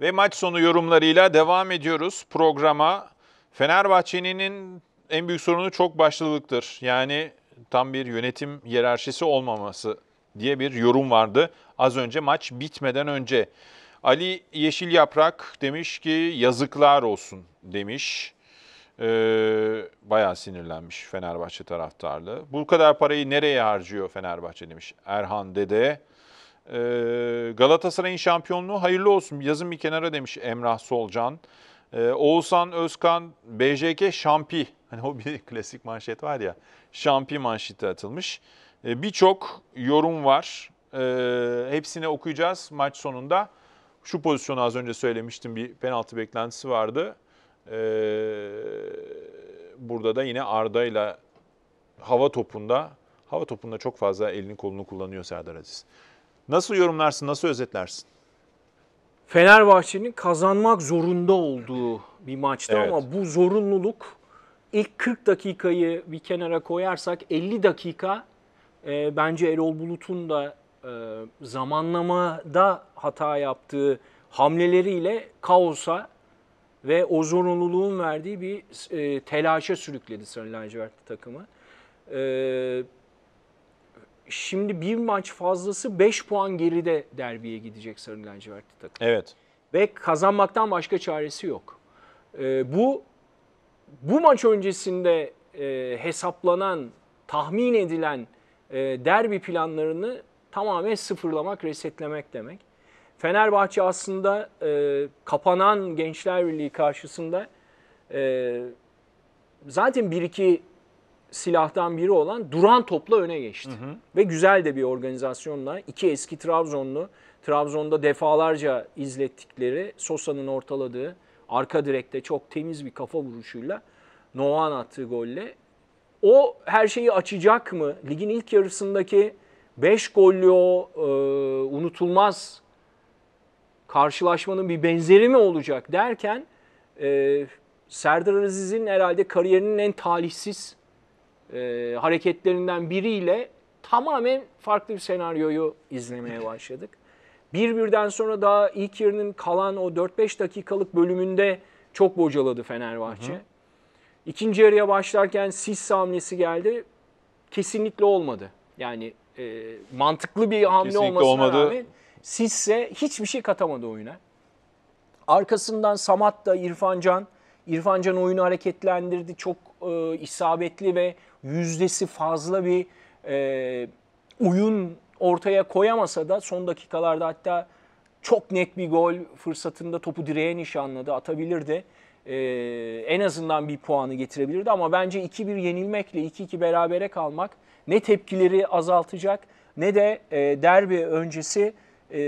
Ve maç sonu yorumlarıyla devam ediyoruz programa. Fenerbahçe'nin en büyük sorunu çok başlılıktır. Yani tam bir yönetim yerarşisi olmaması diye bir yorum vardı. Az önce maç bitmeden önce. Ali Yeşil Yaprak demiş ki yazıklar olsun demiş. Ee, bayağı sinirlenmiş Fenerbahçe taraftarlı. Bu kadar parayı nereye harcıyor Fenerbahçe demiş Erhan Dede. Ee, Galatasaray'ın şampiyonluğu hayırlı olsun. Yazın bir kenara demiş Emrah Solcan. Ee, Oğuzhan Özkan, BJK şampi. Hani o bir klasik manşet var ya. Şampi manşeti atılmış. Ee, birçok yorum var. Hepsini okuyacağız maç sonunda. Şu pozisyonu az önce söylemiştim. Bir penaltı beklentisi vardı. Burada da yine Arda ile hava topunda Hava topunda çok fazla elini kolunu kullanıyor Serdar Aziz. Nasıl yorumlarsın, nasıl özetlersin? Fenerbahçe'nin kazanmak zorunda olduğu bir maçta evet. ama bu zorunluluk ilk 40 dakikayı bir kenara koyarsak 50 dakika e, bence Erol Bulut'un da e, zamanlamada hata yaptığı hamleleriyle kaosa ve o zorunluluğun verdiği bir e, telaşa sürükledi Sarı Lacivertli takımı. E, Şimdi bir maç fazlası 5 puan geride derbiye gidecek Sarı Lacivertli takım. Evet. Ve kazanmaktan başka çaresi yok. E, bu bu maç öncesinde e, hesaplanan, tahmin edilen e, derbi planlarını tamamen sıfırlamak, resetlemek demek. Fenerbahçe aslında e, kapanan Gençler Birliği karşısında e, zaten bir iki silahtan biri olan duran topla öne geçti. Hı hı. Ve güzel de bir organizasyonla iki eski Trabzonlu, Trabzon'da defalarca izlettikleri Sosa'nın ortaladığı arka direkte çok temiz bir kafa vuruşuyla Novan attığı golle o her şeyi açacak mı? Ligin ilk yarısındaki 5 gollü o e, unutulmaz karşılaşmanın bir benzeri mi olacak derken e, Serdar Aziz'in herhalde kariyerinin en talihsiz e, hareketlerinden biriyle tamamen farklı bir senaryoyu izlemeye başladık. Bir birden sonra daha ilk yarının kalan o 4-5 dakikalık bölümünde çok bocaladı Fenerbahçe. Hı hı. İkinci yarıya başlarken sis hamlesi geldi. Kesinlikle olmadı. Yani e, mantıklı bir hamle olmasına olmadı. rağmen Sisse hiçbir şey katamadı oyuna. Arkasından Samat da İrfan Can. İrfan Can oyunu hareketlendirdi. Çok e, isabetli ve yüzdesi fazla bir e, oyun ortaya koyamasa da son dakikalarda hatta çok net bir gol fırsatında topu direğe nişanladı, atabilirdi. Ee, en azından bir puanı getirebilirdi ama bence 2-1 yenilmekle 2-2 berabere kalmak ne tepkileri azaltacak ne de e, derbi öncesi e,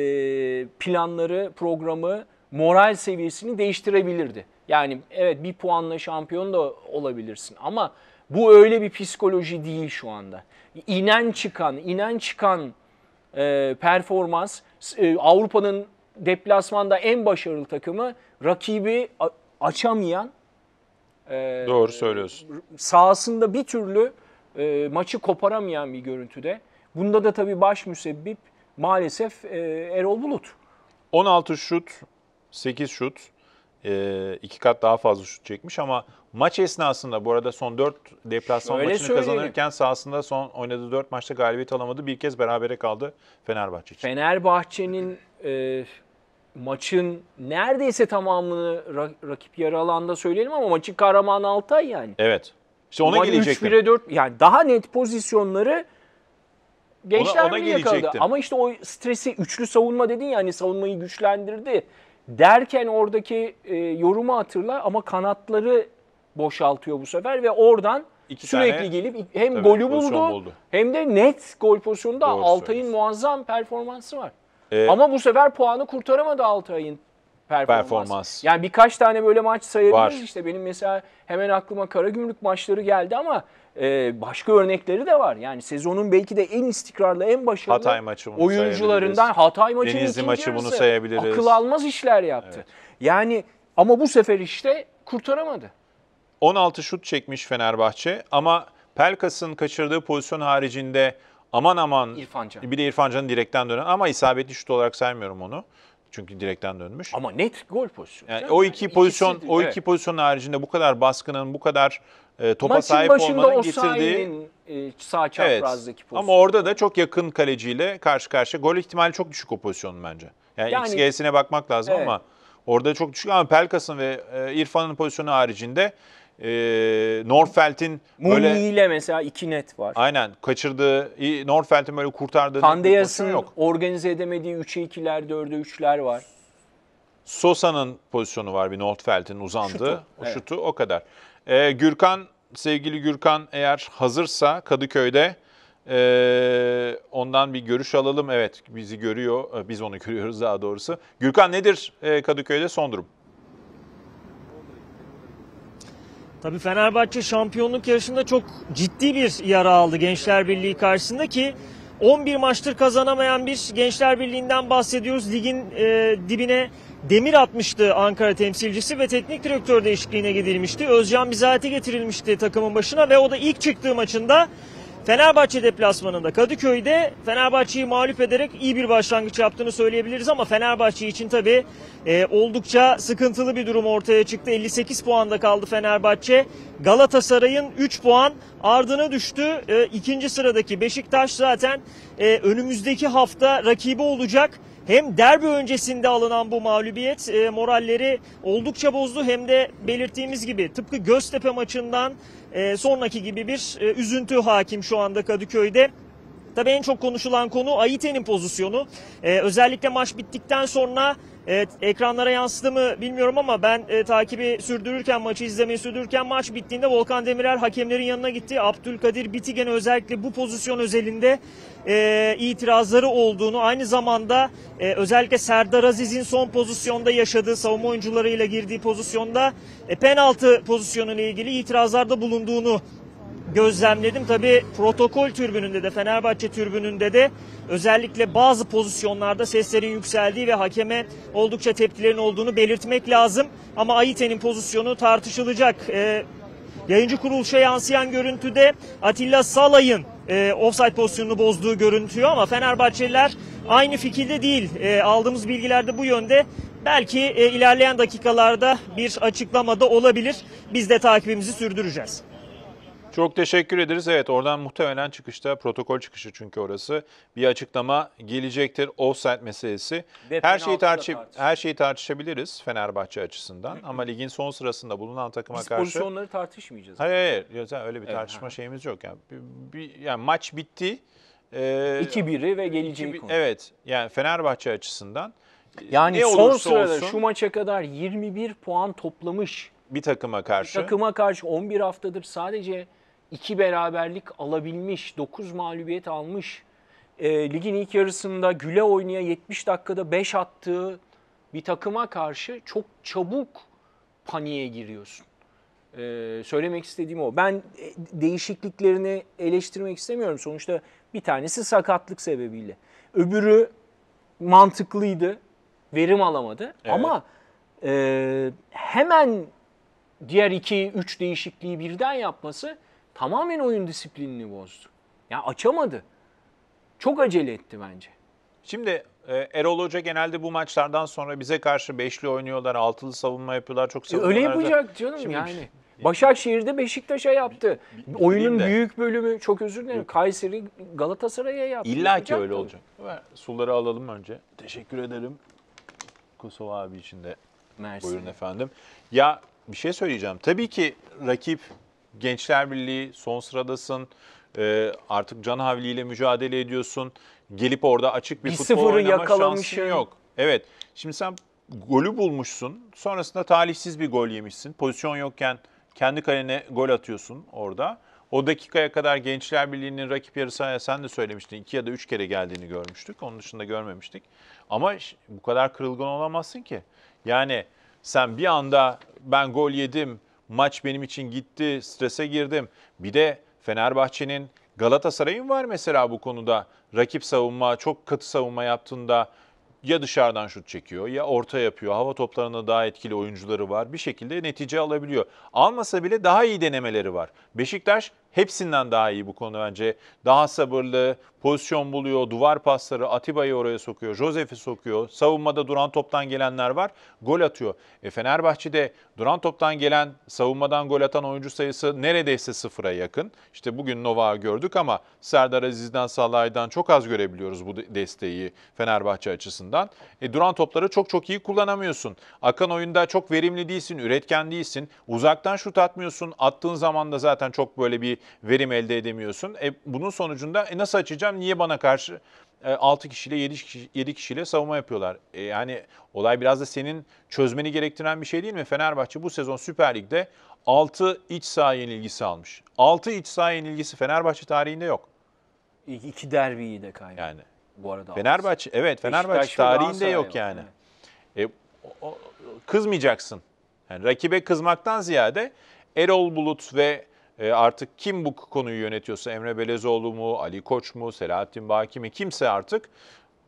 planları, programı, moral seviyesini değiştirebilirdi. Yani evet bir puanla şampiyon da olabilirsin ama bu öyle bir psikoloji değil şu anda. İnen çıkan, inen çıkan e, performans e, Avrupa'nın deplasmanda en başarılı takımı rakibi açamayan e, Doğru söylüyorsun. Sahasında bir türlü e, maçı koparamayan bir görüntüde. Bunda da tabii baş müsebbip maalesef e, Erol Bulut. 16 şut, 8 şut, e, iki kat daha fazla şut çekmiş ama maç esnasında bu arada son 4 deplasman Şöyle maçını kazanırken sahasında son oynadığı 4 maçta galibiyet alamadı. Bir kez berabere kaldı Fenerbahçe için. Fenerbahçe'nin e, maçın neredeyse tamamını ra- rakip yarı alanda söyleyelim ama maçı kahramanı Altay yani. Evet. İşte ona Umarım gelecektim. 3-1'e 4 yani daha net pozisyonları Gençler ona, ona mi yakaladı? Ama işte o stresi üçlü savunma dedin ya hani savunmayı güçlendirdi derken oradaki e, yorumu hatırla ama kanatları boşaltıyor bu sefer ve oradan İki sürekli tane, gelip hem tabii, golü buldu, buldu hem de net gol pozisyonunda Doğru Altay'ın muazzam performansı var. Ee, ama bu sefer puanı kurtaramadı Altay'ın performans. performans. Yani birkaç tane böyle maç sayabiliriz. Var. İşte benim mesela hemen aklıma Karagümrük maçları geldi ama ee, başka örnekleri de var. Yani sezonun belki de en istikrarlı, en başarılı Hatay maçı oyuncularından Hatay maçının Denizli maçı bunu sayabiliriz. akıl almaz işler yaptı. Evet. Yani ama bu sefer işte kurtaramadı. 16 şut çekmiş Fenerbahçe ama Pelkas'ın kaçırdığı pozisyon haricinde aman aman İrfan bir de İrfancan'ın direkten dönen ama isabetli şut olarak saymıyorum onu. Çünkü direkten dönmüş. Ama net gol pozisyonu. Yani o iki pozisyon o iki evet. pozisyon haricinde bu kadar baskının, bu kadar e, topa Maçın sahip başında olmanın getirdiği e, sağ çaprazdaki evet. Ama orada da çok yakın kaleciyle karşı karşıya gol ihtimali çok düşük o pozisyonun bence. Yani, yani XG'sine bakmak lazım evet. ama orada çok düşük ama Pelkas'ın ve e, İrfan'ın pozisyonu haricinde e, Norfelt'in böyle ile mesela iki net var. Aynen kaçırdığı Norfelt'in böyle kurtardığı Pandeyasın yok. organize edemediği 3'e 2'ler 4'e 3'ler var. Sosa'nın pozisyonu var bir Nordfeld'in uzandığı şutu, o şutu o kadar. E, Gürkan, sevgili Gürkan eğer hazırsa Kadıköy'de e, ondan bir görüş alalım. Evet bizi görüyor, ee, biz onu görüyoruz daha doğrusu. Gürkan nedir e, Kadıköy'de son durum? Tabii Fenerbahçe şampiyonluk yarışında çok ciddi bir yara aldı Gençler Birliği karşısında ki 11 maçtır kazanamayan bir Gençler Birliği'nden bahsediyoruz. Ligin e, dibine demir atmıştı Ankara temsilcisi ve teknik direktör değişikliğine gidilmişti. Özcan Bizati getirilmişti takımın başına ve o da ilk çıktığı maçında Fenerbahçe deplasmanında Kadıköy'de Fenerbahçe'yi mağlup ederek iyi bir başlangıç yaptığını söyleyebiliriz ama Fenerbahçe için tabi e, oldukça sıkıntılı bir durum ortaya çıktı. 58 puanda kaldı Fenerbahçe. Galatasaray'ın 3 puan ardına düştü. E, ikinci sıradaki Beşiktaş zaten e, önümüzdeki hafta rakibi olacak. Hem derbi öncesinde alınan bu mağlubiyet e, moralleri oldukça bozdu hem de belirttiğimiz gibi tıpkı Göztepe maçından ee, sonraki gibi bir e, üzüntü hakim şu anda Kadıköy'de. Tabii en çok konuşulan konu Aite'nin pozisyonu. Ee, özellikle maç bittikten sonra Evet, ekranlara yansıdı mı bilmiyorum ama ben e, takibi sürdürürken, maçı izlemeyi sürdürürken maç bittiğinde Volkan Demirel hakemlerin yanına gitti. Abdülkadir Bitigen özellikle bu pozisyon özelinde e, itirazları olduğunu, aynı zamanda e, özellikle Serdar Aziz'in son pozisyonda yaşadığı, savunma oyuncularıyla girdiği pozisyonda e, penaltı pozisyonuyla ilgili itirazlarda bulunduğunu gözlemledim. Tabi protokol türbününde de Fenerbahçe türbününde de özellikle bazı pozisyonlarda seslerin yükseldiği ve hakeme oldukça tepkilerin olduğunu belirtmek lazım. Ama Aite'nin pozisyonu tartışılacak. Ee, yayıncı kuruluşa yansıyan görüntüde Atilla Salay'ın e, offside pozisyonunu bozduğu görüntüyor ama Fenerbahçeliler aynı fikirde değil. E, aldığımız bilgilerde bu yönde. Belki e, ilerleyen dakikalarda bir açıklamada olabilir. Biz de takibimizi sürdüreceğiz. Çok teşekkür ederiz. Evet oradan muhtemelen çıkışta protokol çıkışı çünkü orası. Bir açıklama gelecektir offside meselesi. Depen her şeyi tartış her şeyi tartışabiliriz Fenerbahçe açısından ama ligin son sırasında bulunan takıma Biz karşı pozisyonları tartışmayacağız. Hayır hayır. yani öyle bir tartışma ha. şeyimiz yok yani. Bir, bir, yani maç bitti. Ee, 2-1'i ve geleceği konu. Evet. Yani Fenerbahçe açısından e, yani ne son sırada olsun, şu maça kadar 21 puan toplamış bir takıma karşı. Bir takıma karşı 11 haftadır sadece 2 beraberlik alabilmiş, 9 mağlubiyet almış. E, ligin ilk yarısında güle oynaya 70 dakikada 5 attığı bir takıma karşı çok çabuk paniğe giriyorsun. E, söylemek istediğim o. Ben e, değişikliklerini eleştirmek istemiyorum. Sonuçta bir tanesi sakatlık sebebiyle. Öbürü mantıklıydı, verim alamadı. Evet. Ama e, hemen diğer iki üç değişikliği birden yapması tamamen oyun disiplinini bozdu. Ya açamadı. Çok acele etti bence. Şimdi e, Erol Hoca genelde bu maçlardan sonra bize karşı beşli oynuyorlar, altılı savunma yapıyorlar. Çok e öyle yapacak canım Şimdi yani. Şey- Başakşehir'de Beşiktaş'a yaptı. B Oyunun de. büyük bölümü çok özür dilerim. Yok. Kayseri Galatasaray'a yaptı. İlla ki öyle olacak. suları alalım önce. Teşekkür ederim. Kosova abi için de. Buyurun efendim. Ya bir şey söyleyeceğim. Tabii ki rakip Gençler Birliği son sıradasın. E, artık can havliyle mücadele ediyorsun. Gelip orada açık bir, bir futbol oynama şansın yok. Evet. Şimdi sen golü bulmuşsun. Sonrasında talihsiz bir gol yemişsin. Pozisyon yokken kendi kalene gol atıyorsun orada. O dakikaya kadar Gençler Birliği'nin rakip yarı sahaya sen de söylemiştin. iki ya da üç kere geldiğini görmüştük. Onun dışında görmemiştik. Ama bu kadar kırılgan olamazsın ki. Yani sen bir anda ben gol yedim, maç benim için gitti, strese girdim. Bir de Fenerbahçe'nin Galatasaray'ın var mesela bu konuda. Rakip savunma, çok katı savunma yaptığında ya dışarıdan şut çekiyor ya orta yapıyor. Hava toplarında daha etkili oyuncuları var. Bir şekilde netice alabiliyor. Almasa bile daha iyi denemeleri var. Beşiktaş hepsinden daha iyi bu konuda bence. Daha sabırlı, pozisyon buluyor, duvar pasları Atiba'yı oraya sokuyor, Josef'i sokuyor. Savunmada duran toptan gelenler var, gol atıyor. E Fenerbahçe'de duran toptan gelen, savunmadan gol atan oyuncu sayısı neredeyse sıfıra yakın. İşte bugün Nova'yı gördük ama Serdar Aziz'den, Salay'dan çok az görebiliyoruz bu desteği Fenerbahçe açısından. E duran topları çok çok iyi kullanamıyorsun. Akan oyunda çok verimli değilsin, üretken değilsin. Uzaktan şut atmıyorsun. Attığın zaman da zaten çok böyle bir verim elde edemiyorsun. E, bunun sonucunda e, nasıl açacağım? Niye bana karşı 6 e, kişiyle 7 kişi, 7 kişiyle savunma yapıyorlar. E yani olay biraz da senin çözmeni gerektiren bir şey değil mi? Fenerbahçe bu sezon Süper Lig'de 6 iç saha yenilgisi almış. 6 iç saha yenilgisi Fenerbahçe tarihinde yok. İki iki derbiyi de kaybetti. Yani bu arada. Fenerbahçe almış. evet Fenerbahçe Beşiktaş tarihinde yok yani. Evet. E, o, o, kızmayacaksın. Yani rakibe kızmaktan ziyade Erol Bulut ve e, artık kim bu konuyu yönetiyorsa Emre Belezoğlu mu, Ali Koç mu, Selahattin Baki mi kimse artık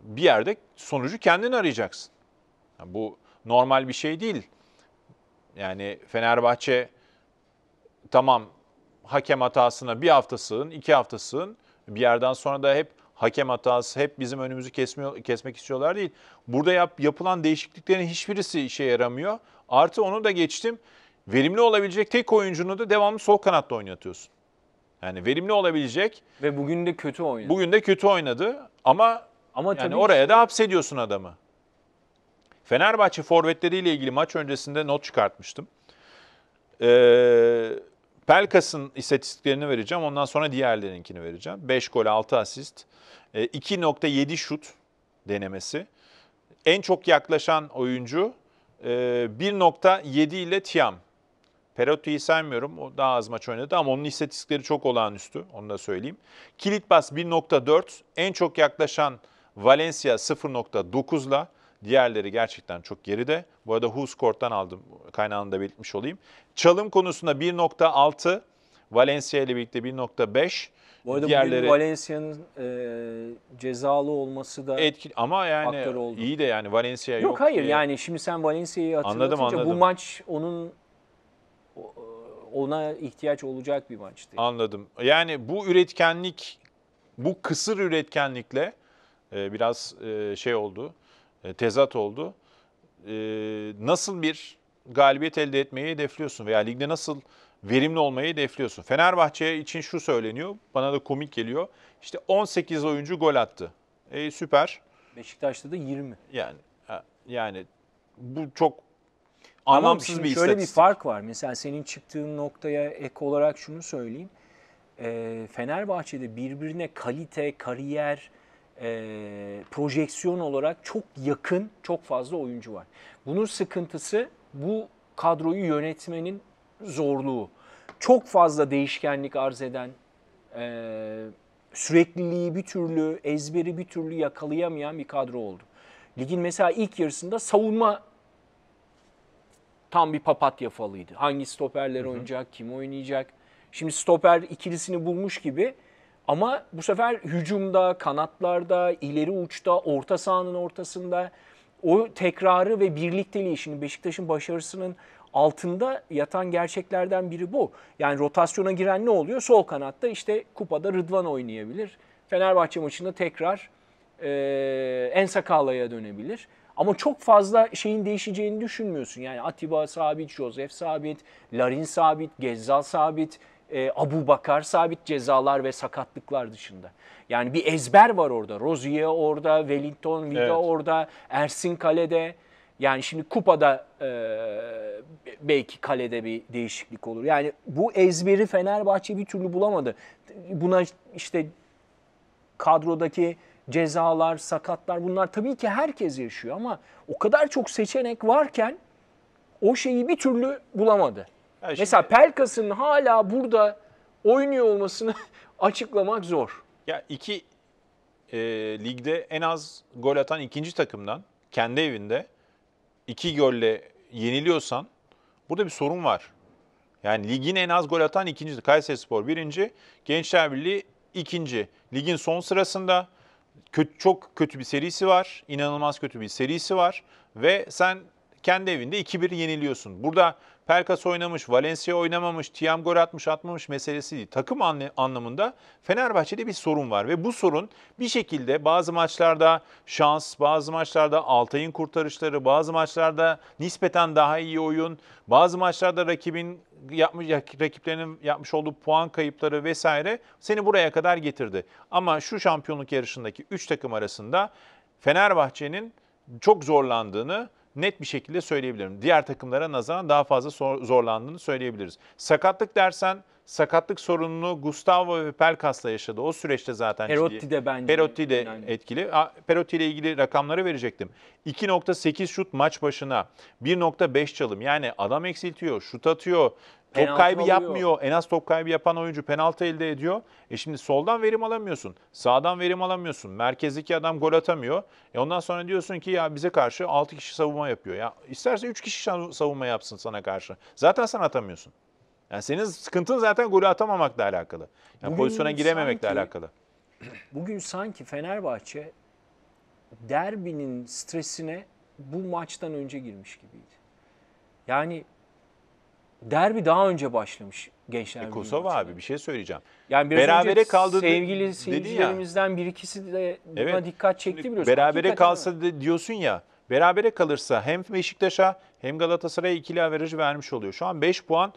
bir yerde sonucu kendin arayacaksın. Yani bu normal bir şey değil. Yani Fenerbahçe tamam hakem hatasına bir hafta iki hafta Bir yerden sonra da hep hakem hatası, hep bizim önümüzü kesmiyor, kesmek istiyorlar değil. Burada yap, yapılan değişikliklerin hiçbirisi işe yaramıyor. Artı onu da geçtim verimli olabilecek tek oyuncunu da devamlı sol kanatta oynatıyorsun. Yani verimli olabilecek. Ve bugün de kötü oynadı. Bugün de kötü oynadı ama ama yani oraya işte. da hapsediyorsun adamı. Fenerbahçe forvetleriyle ilgili maç öncesinde not çıkartmıştım. Ee, Pelkas'ın istatistiklerini vereceğim. Ondan sonra diğerlerinkini vereceğim. 5 gol, 6 asist, 2.7 e, şut denemesi. En çok yaklaşan oyuncu 1.7 e, ile Tiam. Perotti'yi saymıyorum. O daha az maç oynadı ama onun istatistikleri çok olağanüstü. Onu da söyleyeyim. Kilit bas 1.4. En çok yaklaşan Valencia 0.9'la. Diğerleri gerçekten çok geride. Bu arada WhoScore'dan aldım. Kaynağını da belirtmiş olayım. Çalım konusunda 1.6. Valencia ile birlikte 1.5. Bu arada Diğerleri... Valencia'nın e, cezalı olması da etkili ama yani oldu. iyi de yani Valencia yok. Yok hayır diye. yani şimdi sen Valencia'yı hatırlatınca anladım, anladım. bu maç onun ona ihtiyaç olacak bir maçtı. Anladım. Yani bu üretkenlik, bu kısır üretkenlikle e, biraz e, şey oldu, e, tezat oldu. E, nasıl bir galibiyet elde etmeyi hedefliyorsun veya ligde nasıl verimli olmayı hedefliyorsun? Fenerbahçe için şu söyleniyor, bana da komik geliyor. İşte 18 oyuncu gol attı. E, süper. Beşiktaş'ta da 20. Yani e, yani bu çok anlamsız Ama bir şöyle bir fark var. Mesela senin çıktığın noktaya ek olarak şunu söyleyeyim. E, Fenerbahçe'de birbirine kalite, kariyer, e, projeksiyon olarak çok yakın çok fazla oyuncu var. Bunun sıkıntısı bu kadroyu yönetmenin zorluğu. Çok fazla değişkenlik arz eden, e, sürekliliği bir türlü, ezberi bir türlü yakalayamayan bir kadro oldu. Ligin mesela ilk yarısında savunma tam bir papatya falıydı. Hangi stoperler Hı-hı. oynayacak, kim oynayacak? Şimdi stoper ikilisini bulmuş gibi ama bu sefer hücumda, kanatlarda, ileri uçta, orta sahanın ortasında o tekrarı ve birlikteliği şimdi Beşiktaş'ın başarısının altında yatan gerçeklerden biri bu. Yani rotasyona giren ne oluyor? Sol kanatta işte kupada Rıdvan oynayabilir. Fenerbahçe maçında tekrar e, Ensa Kala'ya dönebilir. Ama çok fazla şeyin değişeceğini düşünmüyorsun. Yani Atiba sabit, Josef sabit, Larin sabit, Gezzal sabit, e, Abu Bakar sabit cezalar ve sakatlıklar dışında. Yani bir ezber var orada. Rozier orada, Wellington Vida evet. orada, Ersin Kale'de. Yani şimdi kupada e, belki kalede bir değişiklik olur. Yani bu ezberi Fenerbahçe bir türlü bulamadı. Buna işte kadrodaki cezalar, sakatlar bunlar tabii ki herkes yaşıyor ama o kadar çok seçenek varken o şeyi bir türlü bulamadı. Yani şimdi, Mesela Pelkas'ın hala burada oynuyor olmasını açıklamak zor. Ya iki e, ligde en az gol atan ikinci takımdan kendi evinde iki golle yeniliyorsan burada bir sorun var. Yani ligin en az gol atan ikinci. Kayseri Spor birinci, Gençler Birliği ikinci. Ligin son sırasında kötü, çok kötü bir serisi var. İnanılmaz kötü bir serisi var. Ve sen kendi evinde 2-1 yeniliyorsun. Burada Perkas oynamış, Valencia oynamamış, Tiam gol atmış atmamış meselesi değil. Takım anne, anlamında Fenerbahçe'de bir sorun var ve bu sorun bir şekilde bazı maçlarda şans, bazı maçlarda Altay'ın kurtarışları, bazı maçlarda nispeten daha iyi oyun, bazı maçlarda rakibin yapmış rakiplerinin yapmış olduğu puan kayıpları vesaire seni buraya kadar getirdi. Ama şu şampiyonluk yarışındaki 3 takım arasında Fenerbahçe'nin çok zorlandığını net bir şekilde söyleyebilirim. Diğer takımlara nazaran daha fazla zorlandığını söyleyebiliriz. Sakatlık dersen sakatlık sorununu Gustavo ve Pelkas'la yaşadı. O süreçte zaten Perotti de bence. Perotti de yani. etkili. Perotti ile ilgili rakamları verecektim. 2.8 şut maç başına, 1.5 çalım. Yani adam eksiltiyor, şut atıyor, Penaltı top kaybı oluyor. yapmıyor. En az top kaybı yapan oyuncu penaltı elde ediyor. E şimdi soldan verim alamıyorsun. Sağdan verim alamıyorsun. Merkezdeki adam gol atamıyor. E ondan sonra diyorsun ki ya bize karşı 6 kişi savunma yapıyor. Ya isterse 3 kişi savunma yapsın sana karşı. Zaten sen atamıyorsun. Yani senin sıkıntın zaten golü atamamakla alakalı. Yani bugün pozisyona girememekle sanki, alakalı. Bugün sanki Fenerbahçe derbinin stresine bu maçtan önce girmiş gibiydi. Yani derbi daha önce başlamış gençler. E, Kosova abi bir şey söyleyeceğim. Yani biraz berabere kaldı sevgili seyircilerimizden bir ikisi de buna evet. dikkat çekti biliyorsun. Berabere kalsa de diyorsun ya. Berabere kalırsa hem Beşiktaş'a hem Galatasaray'a ikili averaj vermiş oluyor. Şu an 5 puan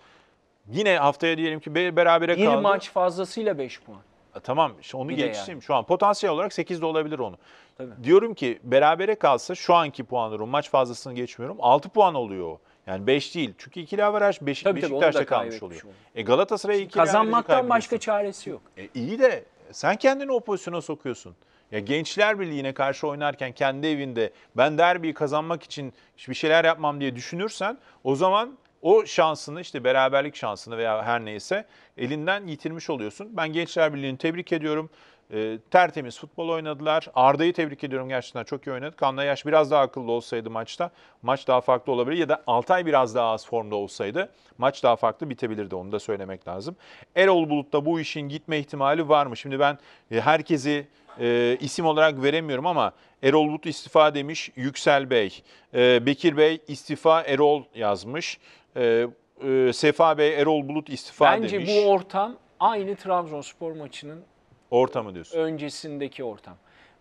Yine haftaya diyelim ki be- berabere Bir kaldı. maç fazlasıyla 5 puan. E, Tamam işte onu Bir yani. şu an. Potansiyel olarak 8 de olabilir onu. Tabii. Diyorum ki berabere kalsa şu anki puanları maç fazlasını geçmiyorum. 6 puan oluyor o. Yani 5 değil. Çünkü ikili averaj 5 Tabii tabii, Beşiktaş'ta kalmış oluyor. oldu. E Galatasaray'a ikili Kazanmaktan başka çaresi yok. E, iyi de sen kendini o pozisyona sokuyorsun. Ya Gençler Birliği'ne karşı oynarken kendi evinde ben derbiyi kazanmak için bir şeyler yapmam diye düşünürsen o zaman o şansını işte beraberlik şansını veya her neyse elinden yitirmiş oluyorsun. Ben Gençler Birliği'ni tebrik ediyorum. E, tertemiz futbol oynadılar. Arda'yı tebrik ediyorum gerçekten çok iyi oynadı. Kanla Yaş biraz daha akıllı olsaydı maçta maç daha farklı olabilir ya da Altay biraz daha az formda olsaydı maç daha farklı bitebilirdi onu da söylemek lazım. Erol Bulut'ta bu işin gitme ihtimali var mı? Şimdi ben e, herkesi e, isim olarak veremiyorum ama Erol Bulut istifa demiş Yüksel Bey. E, Bekir Bey istifa Erol yazmış e, e, Sefa Bey Erol Bulut istifa Bence demiş. bu ortam aynı Trabzonspor maçının ortamı diyorsun. öncesindeki ortam.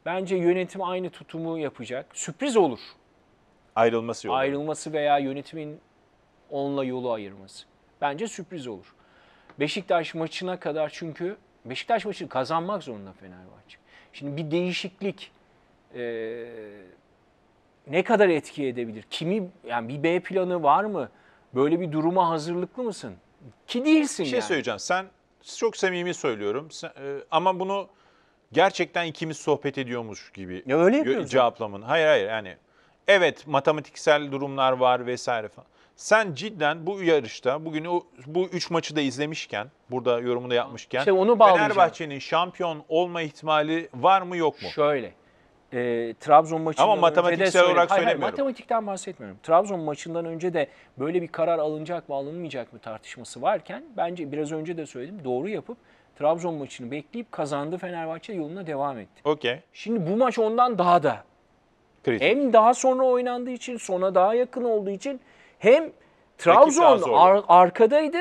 Bence yönetim aynı tutumu yapacak. Sürpriz olur. Ayrılması yok. Ayrılması veya yönetimin onunla yolu ayırması. Bence sürpriz olur. Beşiktaş maçına kadar çünkü Beşiktaş maçı kazanmak zorunda Fenerbahçe. Şimdi bir değişiklik e, ne kadar etki edebilir? Kimi yani bir B planı var mı? Böyle bir duruma hazırlıklı mısın? Ki değilsin Bir şey yani. söyleyeceğim. Sen çok samimi söylüyorum Sen, e, ama bunu gerçekten ikimiz sohbet ediyormuş gibi Ya öyle cevaplamın. Hayır hayır yani evet matematiksel durumlar var vesaire falan. Sen cidden bu yarışta bugün bu üç maçı da izlemişken, burada yorumunu da yapmışken İşte onu bağlayacağım. Fenerbahçe'nin şampiyon olma ihtimali var mı yok mu? Şöyle e, Trabzon maçından Ama matematiksel önce de olarak hayır, hayır, söylemiyorum. matematikten bahsetmiyorum. Trabzon maçından önce de böyle bir karar alınacak mı alınmayacak mı tartışması varken bence biraz önce de söyledim doğru yapıp Trabzon maçını bekleyip kazandı Fenerbahçe yoluna devam etti. Okey. Şimdi bu maç ondan daha da Kritik. hem daha sonra oynandığı için sona daha yakın olduğu için hem Trabzon ar- arkadaydı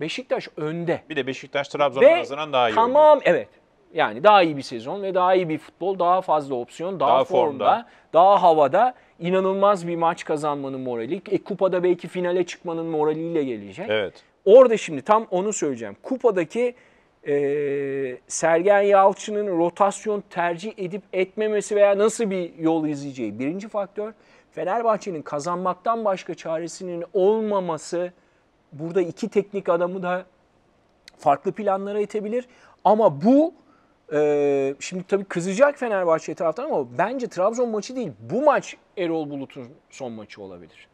Beşiktaş önde. Bir de Beşiktaş Trabzon Ve arasından daha iyi. Tamam oynuyor. evet yani daha iyi bir sezon ve daha iyi bir futbol, daha fazla opsiyon, daha, daha formda, formda, daha havada inanılmaz bir maç kazanmanın morali. E, kupada belki finale çıkmanın moraliyle gelecek. Evet. Orada şimdi tam onu söyleyeceğim. Kupadaki e, Sergen Yalçın'ın rotasyon tercih edip etmemesi veya nasıl bir yol izleyeceği birinci faktör. Fenerbahçe'nin kazanmaktan başka çaresinin olmaması burada iki teknik adamı da farklı planlara itebilir. Ama bu ee, şimdi tabii kızacak Fenerbahçe taraftan ama bence Trabzon maçı değil. Bu maç Erol Bulut'un son maçı olabilir.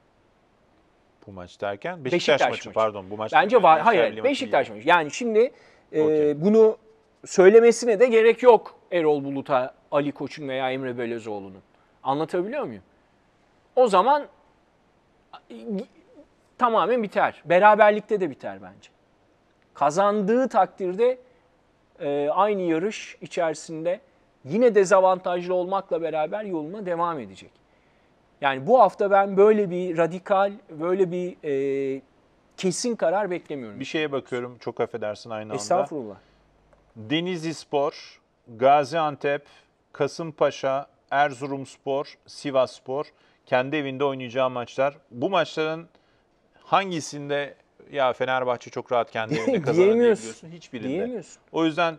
Bu maç derken Beşiktaş, Beşiktaş maçı, maçı pardon. Bu maç Bence var. Hayır, hayır Beşiktaş maçı. Yani şimdi e, okay. bunu söylemesine de gerek yok Erol Bulut'a, Ali Koç'un veya Emre Belözoğlu'nun. Anlatabiliyor muyum? O zaman e, tamamen biter. Beraberlikte de biter bence. Kazandığı takdirde e, aynı yarış içerisinde yine dezavantajlı olmakla beraber yoluna devam edecek. Yani bu hafta ben böyle bir radikal, böyle bir e, kesin karar beklemiyorum. Bir şeye bakıyorum çok affedersin aynı anda. Estağfurullah. Denizli Spor, Gaziantep, Kasımpaşa, Erzurumspor, Spor kendi evinde oynayacağı maçlar. Bu maçların hangisinde ya Fenerbahçe çok rahat kendi evinde kazanır diyebiliyorsun. Hiçbirinde. Diyemiyorsun. O yüzden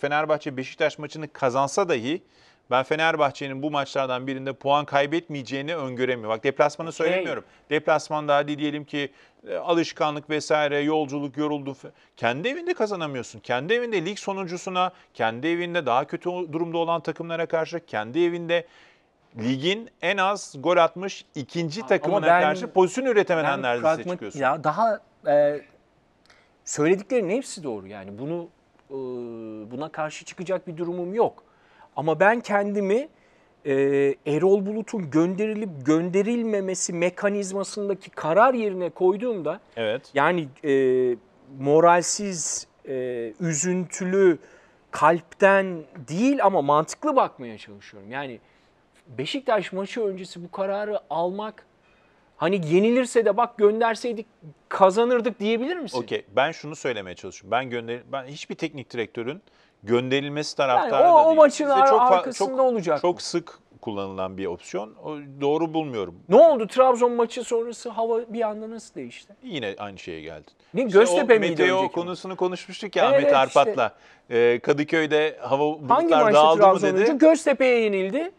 Fenerbahçe Beşiktaş maçını kazansa dahi ben Fenerbahçe'nin bu maçlardan birinde puan kaybetmeyeceğini öngöremiyorum. Bak deplasmanı şey, söylemiyorum. Deplasman daha diyelim ki e, alışkanlık vesaire, yolculuk, yoruldu. Kendi evinde kazanamıyorsun. Kendi evinde lig sonuncusuna, kendi evinde daha kötü durumda olan takımlara karşı, kendi evinde ligin en az gol atmış ikinci takımına ben, karşı pozisyon üretemeyenler çıkıyorsun. Ya daha e, ee, söylediklerinin hepsi doğru. Yani bunu e, buna karşı çıkacak bir durumum yok. Ama ben kendimi e, Erol Bulut'un gönderilip gönderilmemesi mekanizmasındaki karar yerine koyduğumda evet. yani e, moralsiz, e, üzüntülü, kalpten değil ama mantıklı bakmaya çalışıyorum. Yani Beşiktaş maçı öncesi bu kararı almak Hani yenilirse de bak gönderseydik kazanırdık diyebilir misin? Okey. Ben şunu söylemeye çalışıyorum. Ben gönder ben hiçbir teknik direktörün gönderilmesi taraftarı yani o, da değil. O maçın ar- çok arkasında çok, olacak. Çok mı? sık kullanılan bir opsiyon. O, doğru bulmuyorum. Ne oldu Trabzon maçı sonrası hava bir anda nasıl değişti? Yine aynı şeye geldi. Ne işte Göztepe miydi Meteo konusunu mi? konuşmuştuk ya evet, Ahmet Arpat'la. Işte. Ee, Kadıköy'de hava bulutlar Hangi dağıldı mı dedi. Hangi maçta Trabzon Göztepe'ye yenildi.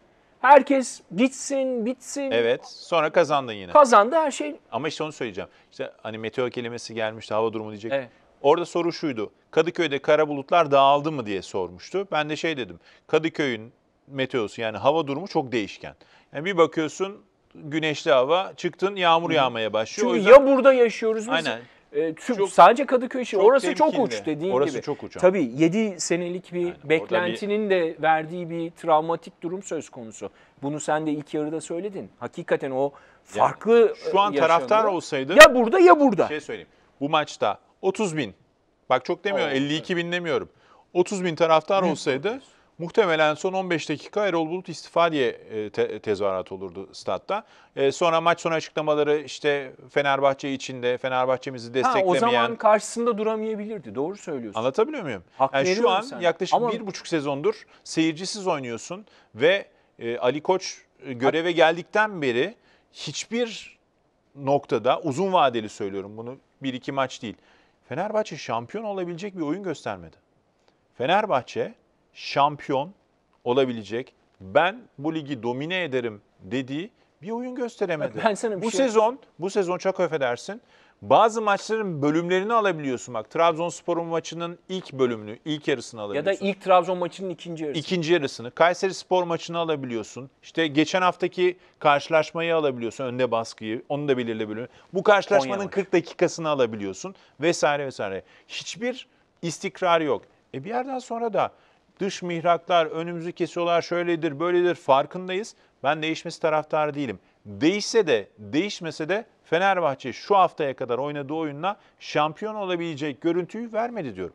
Herkes bitsin, bitsin. Evet. Sonra kazandın yine. Kazandı her şey. Ama işte onu söyleyeceğim. İşte hani meteor kelimesi gelmişti, hava durumu diyecek. Evet. Orada soru şuydu. Kadıköy'de kara bulutlar dağıldı mı diye sormuştu. Ben de şey dedim. Kadıköy'ün meteosu yani hava durumu çok değişken. Yani bir bakıyorsun güneşli hava, çıktın yağmur yağmaya başlıyor. Çünkü o yüzden... ya burada yaşıyoruz biz. Aynen. E, çok, sadece Kadıköy için orası temkinli. çok uç dediğin orası gibi. çok uç. Tabii 7 senelik bir yani beklentinin bir... de verdiği bir travmatik durum söz konusu. Bunu sen de ilk yarıda söyledin. Hakikaten o farklı yani, e, Şu an yaşanıyor. taraftar olsaydı. Ya burada ya burada. Şey söyleyeyim. Bu maçta 30 bin. Bak çok demiyorum 52 bin demiyorum. 30 bin taraftar olsaydı Muhtemelen son 15 dakika Erol Bulut istifa diye e, tezahürat olurdu statta. E, sonra maç sonu açıklamaları işte Fenerbahçe içinde Fenerbahçemizi desteklemeyen. Ha, o zaman karşısında duramayabilirdi. Doğru söylüyorsun. Anlatabiliyor muyum? yani şu an sen. yaklaşık Ama... bir buçuk sezondur seyircisiz oynuyorsun ve e, Ali Koç göreve geldikten beri hiçbir noktada uzun vadeli söylüyorum bunu bir iki maç değil. Fenerbahçe şampiyon olabilecek bir oyun göstermedi. Fenerbahçe şampiyon olabilecek, ben bu ligi domine ederim dediği bir oyun gösteremedi. Ben sana bir bu şey... sezon, bu sezon çok öfedersin. Bazı maçların bölümlerini alabiliyorsun bak. Trabzonspor'un maçının ilk bölümünü, ilk yarısını alabiliyorsun. Ya da ilk Trabzon maçının ikinci yarısını. İkinci yarısını. Kayseri Spor maçını alabiliyorsun. İşte geçen haftaki karşılaşmayı alabiliyorsun. Önde baskıyı. Onu da belirli bölümü. Bu karşılaşmanın 40 dakikasını alabiliyorsun. Vesaire vesaire. Hiçbir istikrar yok. E bir yerden sonra da dış mihraklar önümüzü kesiyorlar şöyledir böyledir farkındayız. Ben değişmesi taraftarı değilim. Değişse de değişmese de Fenerbahçe şu haftaya kadar oynadığı oyunla şampiyon olabilecek görüntüyü vermedi diyorum.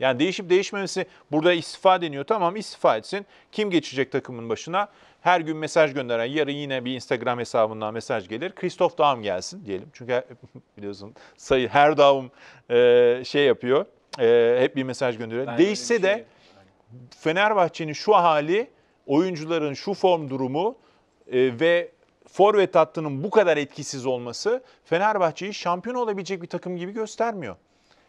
Yani değişip değişmemesi burada istifa deniyor. Tamam istifa etsin. Kim geçecek takımın başına? Her gün mesaj gönderen, yarın yine bir Instagram hesabından mesaj gelir. Christoph Daum gelsin diyelim. Çünkü biliyorsun sayı her Daum e, şey yapıyor. E, hep bir mesaj gönderiyor. Ben Değişse şey de şey Fenerbahçe'nin şu hali, oyuncuların şu form durumu e, ve forvet hattının bu kadar etkisiz olması Fenerbahçe'yi şampiyon olabilecek bir takım gibi göstermiyor.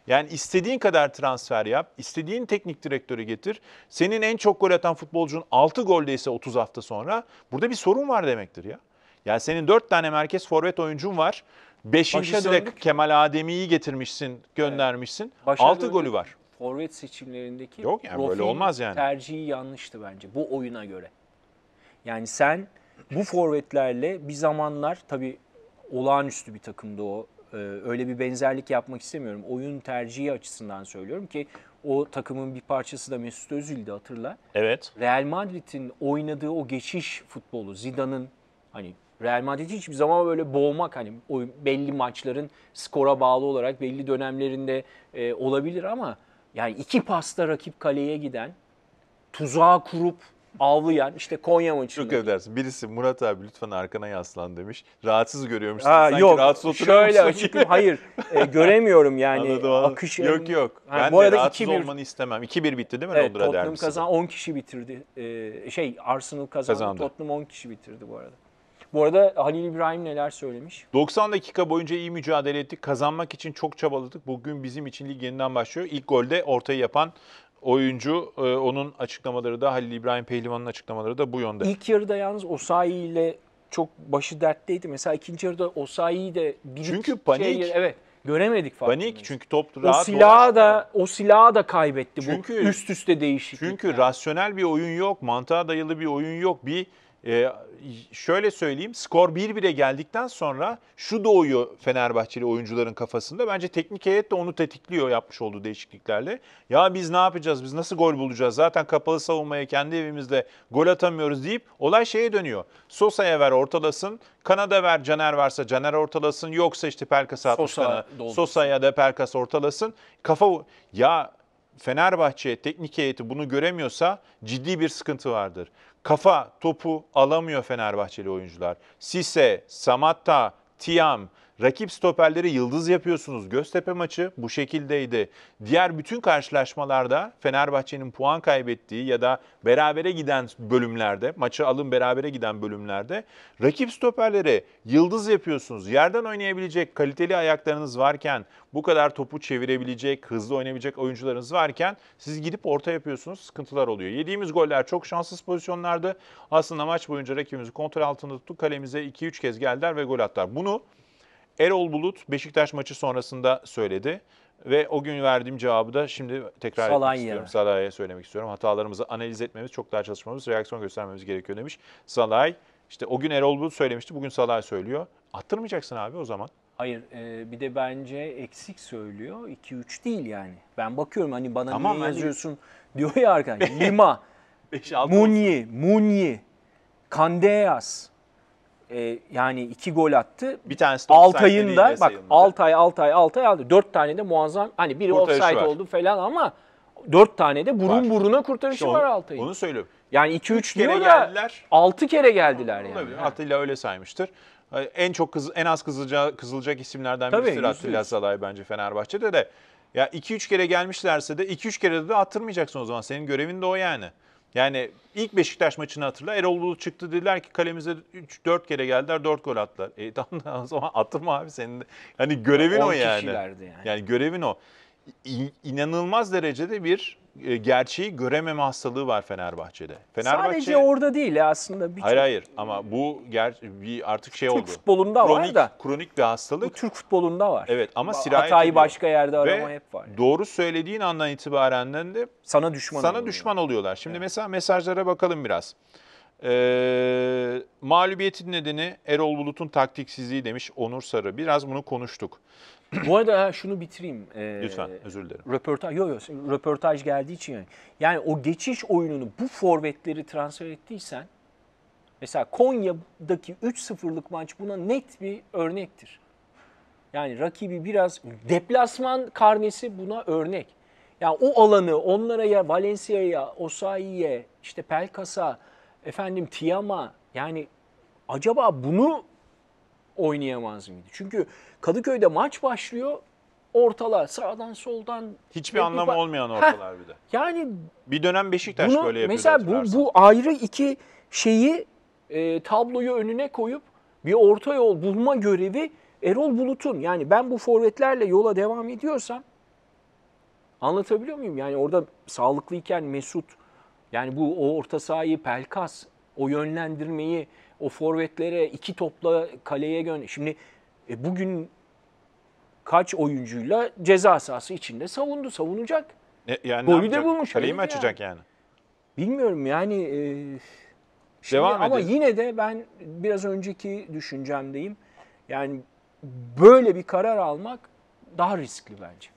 Yani istediğin kadar transfer yap, istediğin teknik direktörü getir. Senin en çok gol atan futbolcun 6 goldeyse 30 hafta sonra burada bir sorun var demektir ya. Yani senin 4 tane merkez forvet oyuncun var. Beşincisi de Kemal Ademi'yi getirmişsin, göndermişsin. Evet. 6 golü var forvet seçimlerindeki Yok yani böyle olmaz yani. tercihi yanlıştı bence bu oyuna göre. Yani sen bu forvetlerle bir zamanlar tabii olağanüstü bir takımdı o. Ee, öyle bir benzerlik yapmak istemiyorum. Oyun tercihi açısından söylüyorum ki o takımın bir parçası da Mesut Özil'di hatırla. Evet. Real Madrid'in oynadığı o geçiş futbolu Zidane'ın hani Real Madrid hiçbir zaman böyle boğmak hani belli maçların skora bağlı olarak belli dönemlerinde e, olabilir ama yani iki pasta rakip kaleye giden, tuzağa kurup avlayan işte Konya maçında. Çok edersin. Birisi Murat abi lütfen arkana yaslan demiş. Rahatsız görüyormuş. Ha, Sanki yok. rahatsız oturuyor Şöyle açıklayayım. Hayır. E, göremiyorum yani. Anladım, anladım. Akış yok yok. Yani ben bu de arada rahatsız 2-1... olmanı istemem. 2-1 bitti değil mi evet, Londra Tottenham kazan 10 kişi bitirdi. E, şey Arsenal kazandı. kazandı. Tottenham 10 kişi bitirdi bu arada. Bu arada Halil İbrahim neler söylemiş? 90 dakika boyunca iyi mücadele ettik. Kazanmak için çok çabaladık. Bugün bizim için lig yeniden başlıyor. İlk golde ortayı yapan oyuncu. E, onun açıklamaları da Halil İbrahim Pehlivan'ın açıklamaları da bu yönde. İlk yarıda yalnız Osayi ile çok başı dertteydi. Mesela ikinci yarıda Osayi'yi de bir Çünkü panik. Şey, evet. Göremedik falan. Panik çünkü top rahat. O silahı da o silahı da kaybetti çünkü, bu üst üste değişiklik. Çünkü yani. rasyonel bir oyun yok, mantığa dayalı bir oyun yok. Bir e, şöyle söyleyeyim skor 1-1'e geldikten sonra şu doğuyor Fenerbahçeli oyuncuların kafasında. Bence teknik heyet de onu tetikliyor yapmış olduğu değişikliklerle. Ya biz ne yapacağız biz nasıl gol bulacağız zaten kapalı savunmaya kendi evimizde gol atamıyoruz deyip olay şeye dönüyor. Sosa'ya ver ortalasın Kanada ver Caner varsa Caner ortalasın yoksa işte Pelkas Sosa, Sosa ya da Pelkas ortalasın. Kafa ya Fenerbahçe teknik heyeti bunu göremiyorsa ciddi bir sıkıntı vardır kafa topu alamıyor Fenerbahçeli oyuncular. Sise, Samatta, Tiam Rakip stoperleri yıldız yapıyorsunuz. Göztepe maçı bu şekildeydi. Diğer bütün karşılaşmalarda Fenerbahçe'nin puan kaybettiği ya da berabere giden bölümlerde, maçı alın berabere giden bölümlerde rakip stoperleri yıldız yapıyorsunuz. Yerden oynayabilecek kaliteli ayaklarınız varken, bu kadar topu çevirebilecek, hızlı oynayabilecek oyuncularınız varken siz gidip orta yapıyorsunuz, sıkıntılar oluyor. Yediğimiz goller çok şanssız pozisyonlardı. Aslında maç boyunca rakibimizi kontrol altında tuttuk. Kalemize 2-3 kez geldiler ve gol attılar. Bunu Erol Bulut Beşiktaş maçı sonrasında söyledi. Ve o gün verdiğim cevabı da şimdi tekrar Salah'a etmek istiyorum. Salay'a söylemek istiyorum. Hatalarımızı analiz etmemiz, çok daha çalışmamız, reaksiyon göstermemiz gerekiyor demiş. Salah işte o gün Erol Bulut söylemişti, bugün Salay söylüyor. Attırmayacaksın abi o zaman. Hayır e, bir de bence eksik söylüyor. 2-3 değil yani. Ben bakıyorum hani bana tamam, niye hani... diyor ya arkadaş. Lima, Munyi, Munyi, Kandeyas e, yani iki gol attı. Bir tanesi de Altay'ında bak Altay Altay Altay aldı. Dört tane de muazzam hani biri offside oldu falan ama dört tane de burun var. buruna kurtarışı işte var Altay'ın. Onu söylüyorum. Yani 2-3 diyor geldiler. 6 kere geldiler yani. Olabilir. Atilla öyle saymıştır. Ee, en çok kız, en az kızılca, kızılacak isimlerden Tabii, birisi Atilla Salay bence Fenerbahçe'de de. Ya 2-3 kere gelmişlerse de 2-3 kere de attırmayacaksın o zaman. Senin görevin de o yani. Yani ilk Beşiktaş maçını hatırla. Erol Bulut çıktı dediler ki kalemize 3 4 kere geldiler, 4 gol attılar. E tamam o zaman atma abi senin. De. Hani görevin o yani. yani. Yani görevin o. İ, inanılmaz derecede bir e, gerçeği görememe hastalığı var Fenerbahçe'de. Fenerbahçe Sadece orada değil aslında. Bir hayır hayır ama bu ger bir artık şey Türk oldu. Türk futbolunda kronik, var da. Kronik bir hastalık. Bu Türk futbolunda var. Evet ama sirayet Hatayı ediyor. başka yerde arama Ve hep var. Yani. doğru söylediğin andan itibaren de sana düşman sana oluyor. düşman oluyorlar. Şimdi evet. mesela mesajlara bakalım biraz. Ee, mağlubiyetin nedeni Erol Bulut'un taktiksizliği demiş Onur Sarı. Biraz bunu konuştuk. Bu arada şunu bitireyim. Ee, Lütfen özür dilerim. Röportaj, yo, yo, röportaj geldiği için yani. Yani o geçiş oyununu bu forvetleri transfer ettiysen mesela Konya'daki 3-0'lık maç buna net bir örnektir. Yani rakibi biraz deplasman karnesi buna örnek. Yani o alanı onlara ya Valencia'ya, Osayi'ye, işte Pelkas'a, efendim Tiam'a yani acaba bunu oynayamaz mıydı? Çünkü Kadıköy'de maç başlıyor. Ortalar sağdan soldan hiçbir anlamı olmayan ortalar Heh, bir de. Yani bir dönem Beşiktaş bunu, böyle yapıyordu. Mesela bu bu ayrı iki şeyi e, tabloyu önüne koyup bir orta yol bulma görevi Erol Bulut'un. Yani ben bu forvetlerle yola devam ediyorsam anlatabiliyor muyum? Yani orada sağlıklıyken Mesut yani bu o orta sahayı Pelkas o yönlendirmeyi o forvetlere iki topla kaleye gön. Şimdi e, bugün kaç oyuncuyla ceza sahası içinde savundu, savunacak. E, yani Golü de bulmuş. Kaleyi mi açacak yani? Bilmiyorum yani. E, şimdi, Devam ama yine de ben biraz önceki düşüncemdeyim. Yani böyle bir karar almak daha riskli bence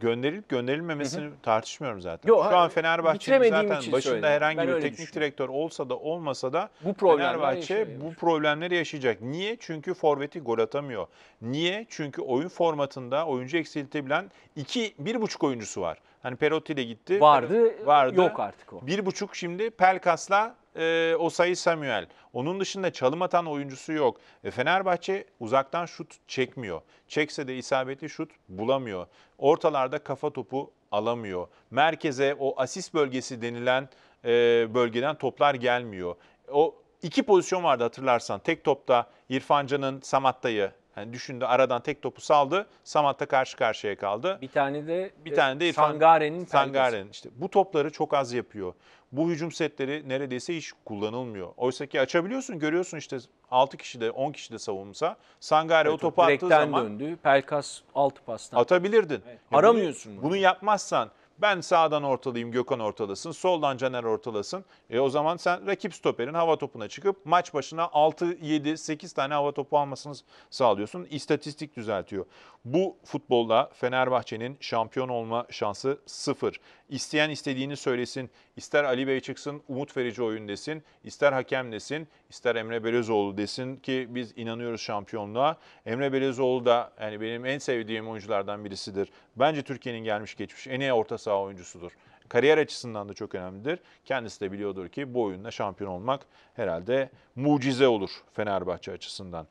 gönderilip gönderilmemesini tartışmıyorum zaten. Yok, Şu an Fenerbahçe'nin zaten başında söyledim. herhangi Ben bir teknik direktör olsa da olmasa da Bu Fenerbahçe yaşıyor. bu problemleri yaşayacak. Niye? Çünkü forveti gol atamıyor. Niye? Çünkü oyun formatında oyuncu eksiltebilen iki, bir buçuk oyuncusu var. Hani Perotti de gitti. Vardı, vardı. yok artık o. Bir buçuk şimdi Pelkas'la e, Osayi Samuel. Onun dışında çalım atan oyuncusu yok. E, Fenerbahçe uzaktan şut çekmiyor. Çekse de isabetli şut bulamıyor. Ortalarda kafa topu alamıyor. Merkeze o asist bölgesi denilen e, bölgeden toplar gelmiyor. O iki pozisyon vardı hatırlarsan. Tek topta İrfan Can'ın Samatta'yı Hani düşündü aradan tek topu saldı. Samat'ta karşı karşıya kaldı. Bir tane de bir tane de e, İrfan, Sangare'nin Sangare'nin işte bu topları çok az yapıyor. Bu hücum setleri neredeyse hiç kullanılmıyor. Oysa ki açabiliyorsun görüyorsun işte 6 kişi de 10 kişi de savunsa Sangare evet, o topu attığı zaman döndü. Pelkas 6 pastan atabilirdin. Evet. Aramıyorsun bunu. Bunu yapmazsan ben sağdan ortalayayım Gökhan ortalasın, soldan Caner ortalasın. E o zaman sen rakip stoperin hava topuna çıkıp maç başına 6, 7, 8 tane hava topu almasını sağlıyorsun. İstatistik düzeltiyor. Bu futbolda Fenerbahçe'nin şampiyon olma şansı sıfır. İsteyen istediğini söylesin. İster Ali Bey çıksın, umut verici oyun desin. ister hakem desin, ister Emre Belözoğlu desin ki biz inanıyoruz şampiyonluğa. Emre Belözoğlu da yani benim en sevdiğim oyunculardan birisidir. Bence Türkiye'nin gelmiş geçmiş en iyi orta saha oyuncusudur kariyer açısından da çok önemlidir. Kendisi de biliyordur ki bu oyunla şampiyon olmak herhalde mucize olur Fenerbahçe açısından.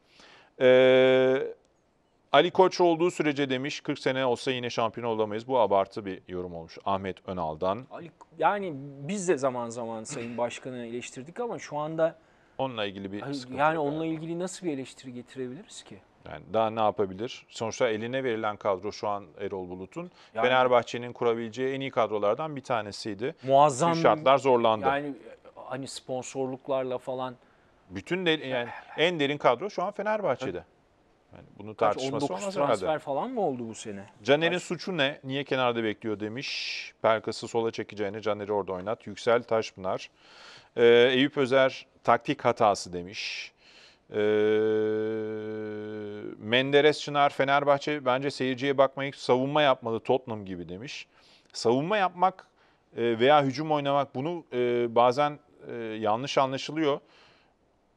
Ee, Ali Koç olduğu sürece demiş 40 sene olsa yine şampiyon olamayız. Bu abartı bir yorum olmuş Ahmet Önal'dan. Ali, yani biz de zaman zaman Sayın Başkan'ı eleştirdik ama şu anda... Onunla ilgili bir sıkıntı Yani onunla galiba. ilgili nasıl bir eleştiri getirebiliriz ki? Yani daha ne yapabilir? Sonuçta eline verilen kadro şu an Erol Bulut'un. Yani, Fenerbahçe'nin kurabileceği en iyi kadrolardan bir tanesiydi. Muazzam. Şu şartlar zorlandı. Yani hani sponsorluklarla falan. Bütün de, yani en derin kadro şu an Fenerbahçe'de. Yani bunu Kaç, tartışması 19 olmaz transfer herhalde. falan mı oldu bu sene? Caner'in suçu ne? Niye kenarda bekliyor demiş. Perkas'ı sola çekeceğini Caner'i orada oynat. Yüksel Taşpınar. Ee, Eyüp Özer taktik hatası demiş. Ee, Menderes Çınar Fenerbahçe bence seyirciye bakmayı savunma yapmalı Tottenham gibi demiş. Savunma yapmak e, veya hücum oynamak bunu e, bazen e, yanlış anlaşılıyor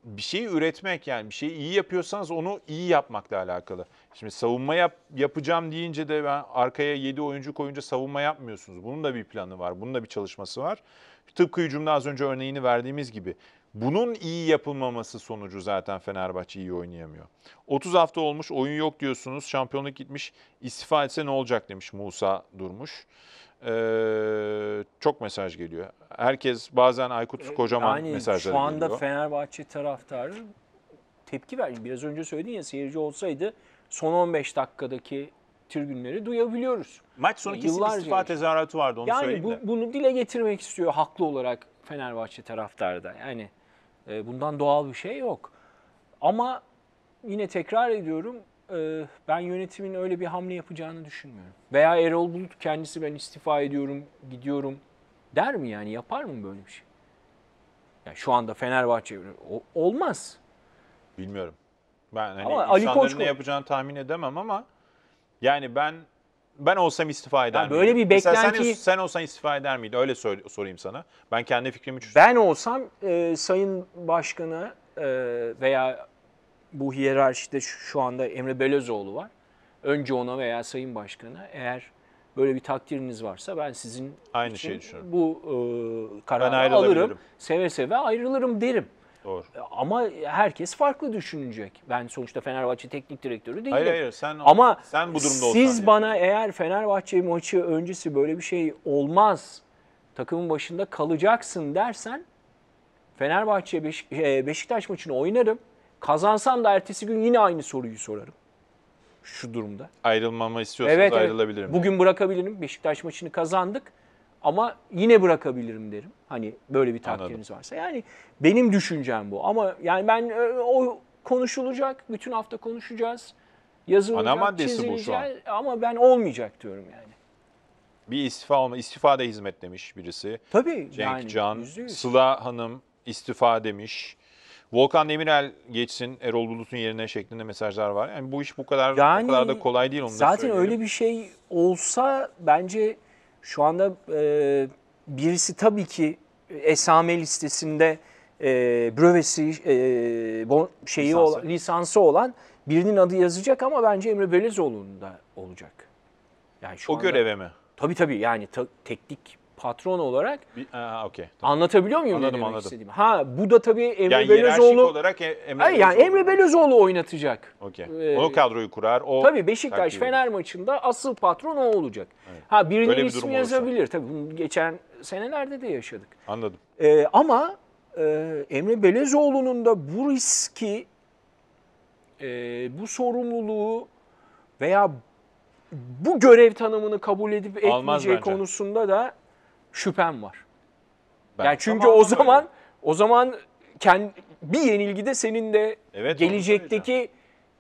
bir şeyi üretmek yani bir şeyi iyi yapıyorsanız onu iyi yapmakla alakalı. Şimdi savunma yap, yapacağım deyince de ben arkaya 7 oyuncu koyunca savunma yapmıyorsunuz. Bunun da bir planı var, bunun da bir çalışması var. Tıpkı hücumda az önce örneğini verdiğimiz gibi bunun iyi yapılmaması sonucu zaten Fenerbahçe iyi oynayamıyor. 30 hafta olmuş oyun yok diyorsunuz. Şampiyonluk gitmiş. İstifa etse ne olacak demiş Musa Durmuş e, çok mesaj geliyor. Herkes bazen Aykut e, Kocaman yani mesajları geliyor. Şu anda geliyor. Fenerbahçe taraftarı tepki verdi. Biraz önce söyledin ya seyirci olsaydı son 15 dakikadaki tribünleri duyabiliyoruz. Maç sonraki Yıllarca istifa yaşadı. tezahüratı vardı onu yani söyleyeyim de. bunu dile getirmek istiyor haklı olarak Fenerbahçe taraftarı da. Yani e, bundan doğal bir şey yok. Ama yine tekrar ediyorum e, ben yönetimin öyle bir hamle yapacağını düşünmüyorum. Veya Erol Bulut kendisi ben istifa ediyorum, gidiyorum der mi yani? Yapar mı böyle bir şey? Yani şu anda Fenerbahçe o, olmaz. Bilmiyorum. Ben hani ama Ali Koç ne yapacağını tahmin edemem ama yani ben ben olsam istifa eder yani Böyle bir beklenti... Sen, sen olsan istifa eder miydin? Öyle sor, sorayım sana. Ben kendi fikrimi çözüm. Ben olsam e, Sayın Başkan'a e, veya bu hiyerarşide şu anda Emre Belözoğlu var. Önce ona veya Sayın Başkan'a eğer böyle bir takdiriniz varsa ben sizin Aynı için şeyi düşünüyorum. bu e, kararı alırım. Seve seve ayrılırım derim. Doğru. E, ama herkes farklı düşünecek. Ben sonuçta Fenerbahçe teknik direktörü değilim. Hayır hayır sen Ama sen bu durumda olsan siz bana yani. eğer Fenerbahçe maçı öncesi böyle bir şey olmaz. Takımın başında kalacaksın dersen Fenerbahçe e, Beşiktaş maçını oynarım. Kazansam da ertesi gün yine aynı soruyu sorarım. Şu durumda. Ayrılmamı istiyorsanız evet, ayrılabilirim. Evet. Bugün bırakabilirim. Beşiktaş maçını kazandık ama yine bırakabilirim derim. Hani böyle bir takdiriniz varsa. Yani benim düşüncem bu. Ama yani ben e, o konuşulacak, bütün hafta konuşacağız. Yazılacak, Ana maddesi bu şu an. Ama ben olmayacak diyorum yani. Bir istifa olma, istifa da hizmet demiş birisi. Tabii. Cenk yani, Can, Sıla Hanım istifa demiş. Volkan Demirel geçsin Erol Bulut'un yerine şeklinde mesajlar var. Yani bu iş bu kadar yani, bu kadar da kolay değil onu Zaten öyle bir şey olsa bence şu anda e, birisi tabii ki esame listesinde e, brövesi e, bon, şeyi lisansı. Olan, lisansı olan birinin adı yazacak ama bence Emre Belezoğlu'nun da olacak. Yani şu o anda, göreve mi? Tabii tabii yani ta, teknik patron olarak Bir, aa, okay, tamam. anlatabiliyor muyum Anladım, ne demek anladım. istediğimi? Ha bu da tabii Emre Yani hiyerarşik Belözoğlu olarak e, Emre Hayır, yani Emre Belözoğlu oynatacak. Okey. Ee, Onu kadroyu kurar. O Tabii Beşiktaş takviye. Fener maçında asıl patron o olacak. Ha birinin Öyle bir durum ismi olursa. yazabilir. Tabii bunu geçen senelerde de yaşadık. Anladım. Ee, ama e, Emre Belezoğlu'nun da bu riski, e, bu sorumluluğu veya bu görev tanımını kabul edip etmeyeceği konusunda da şüphem var. Ben yani çünkü o zaman öyle. o zaman kendi, bir yenilgide senin de evet, gelecekteki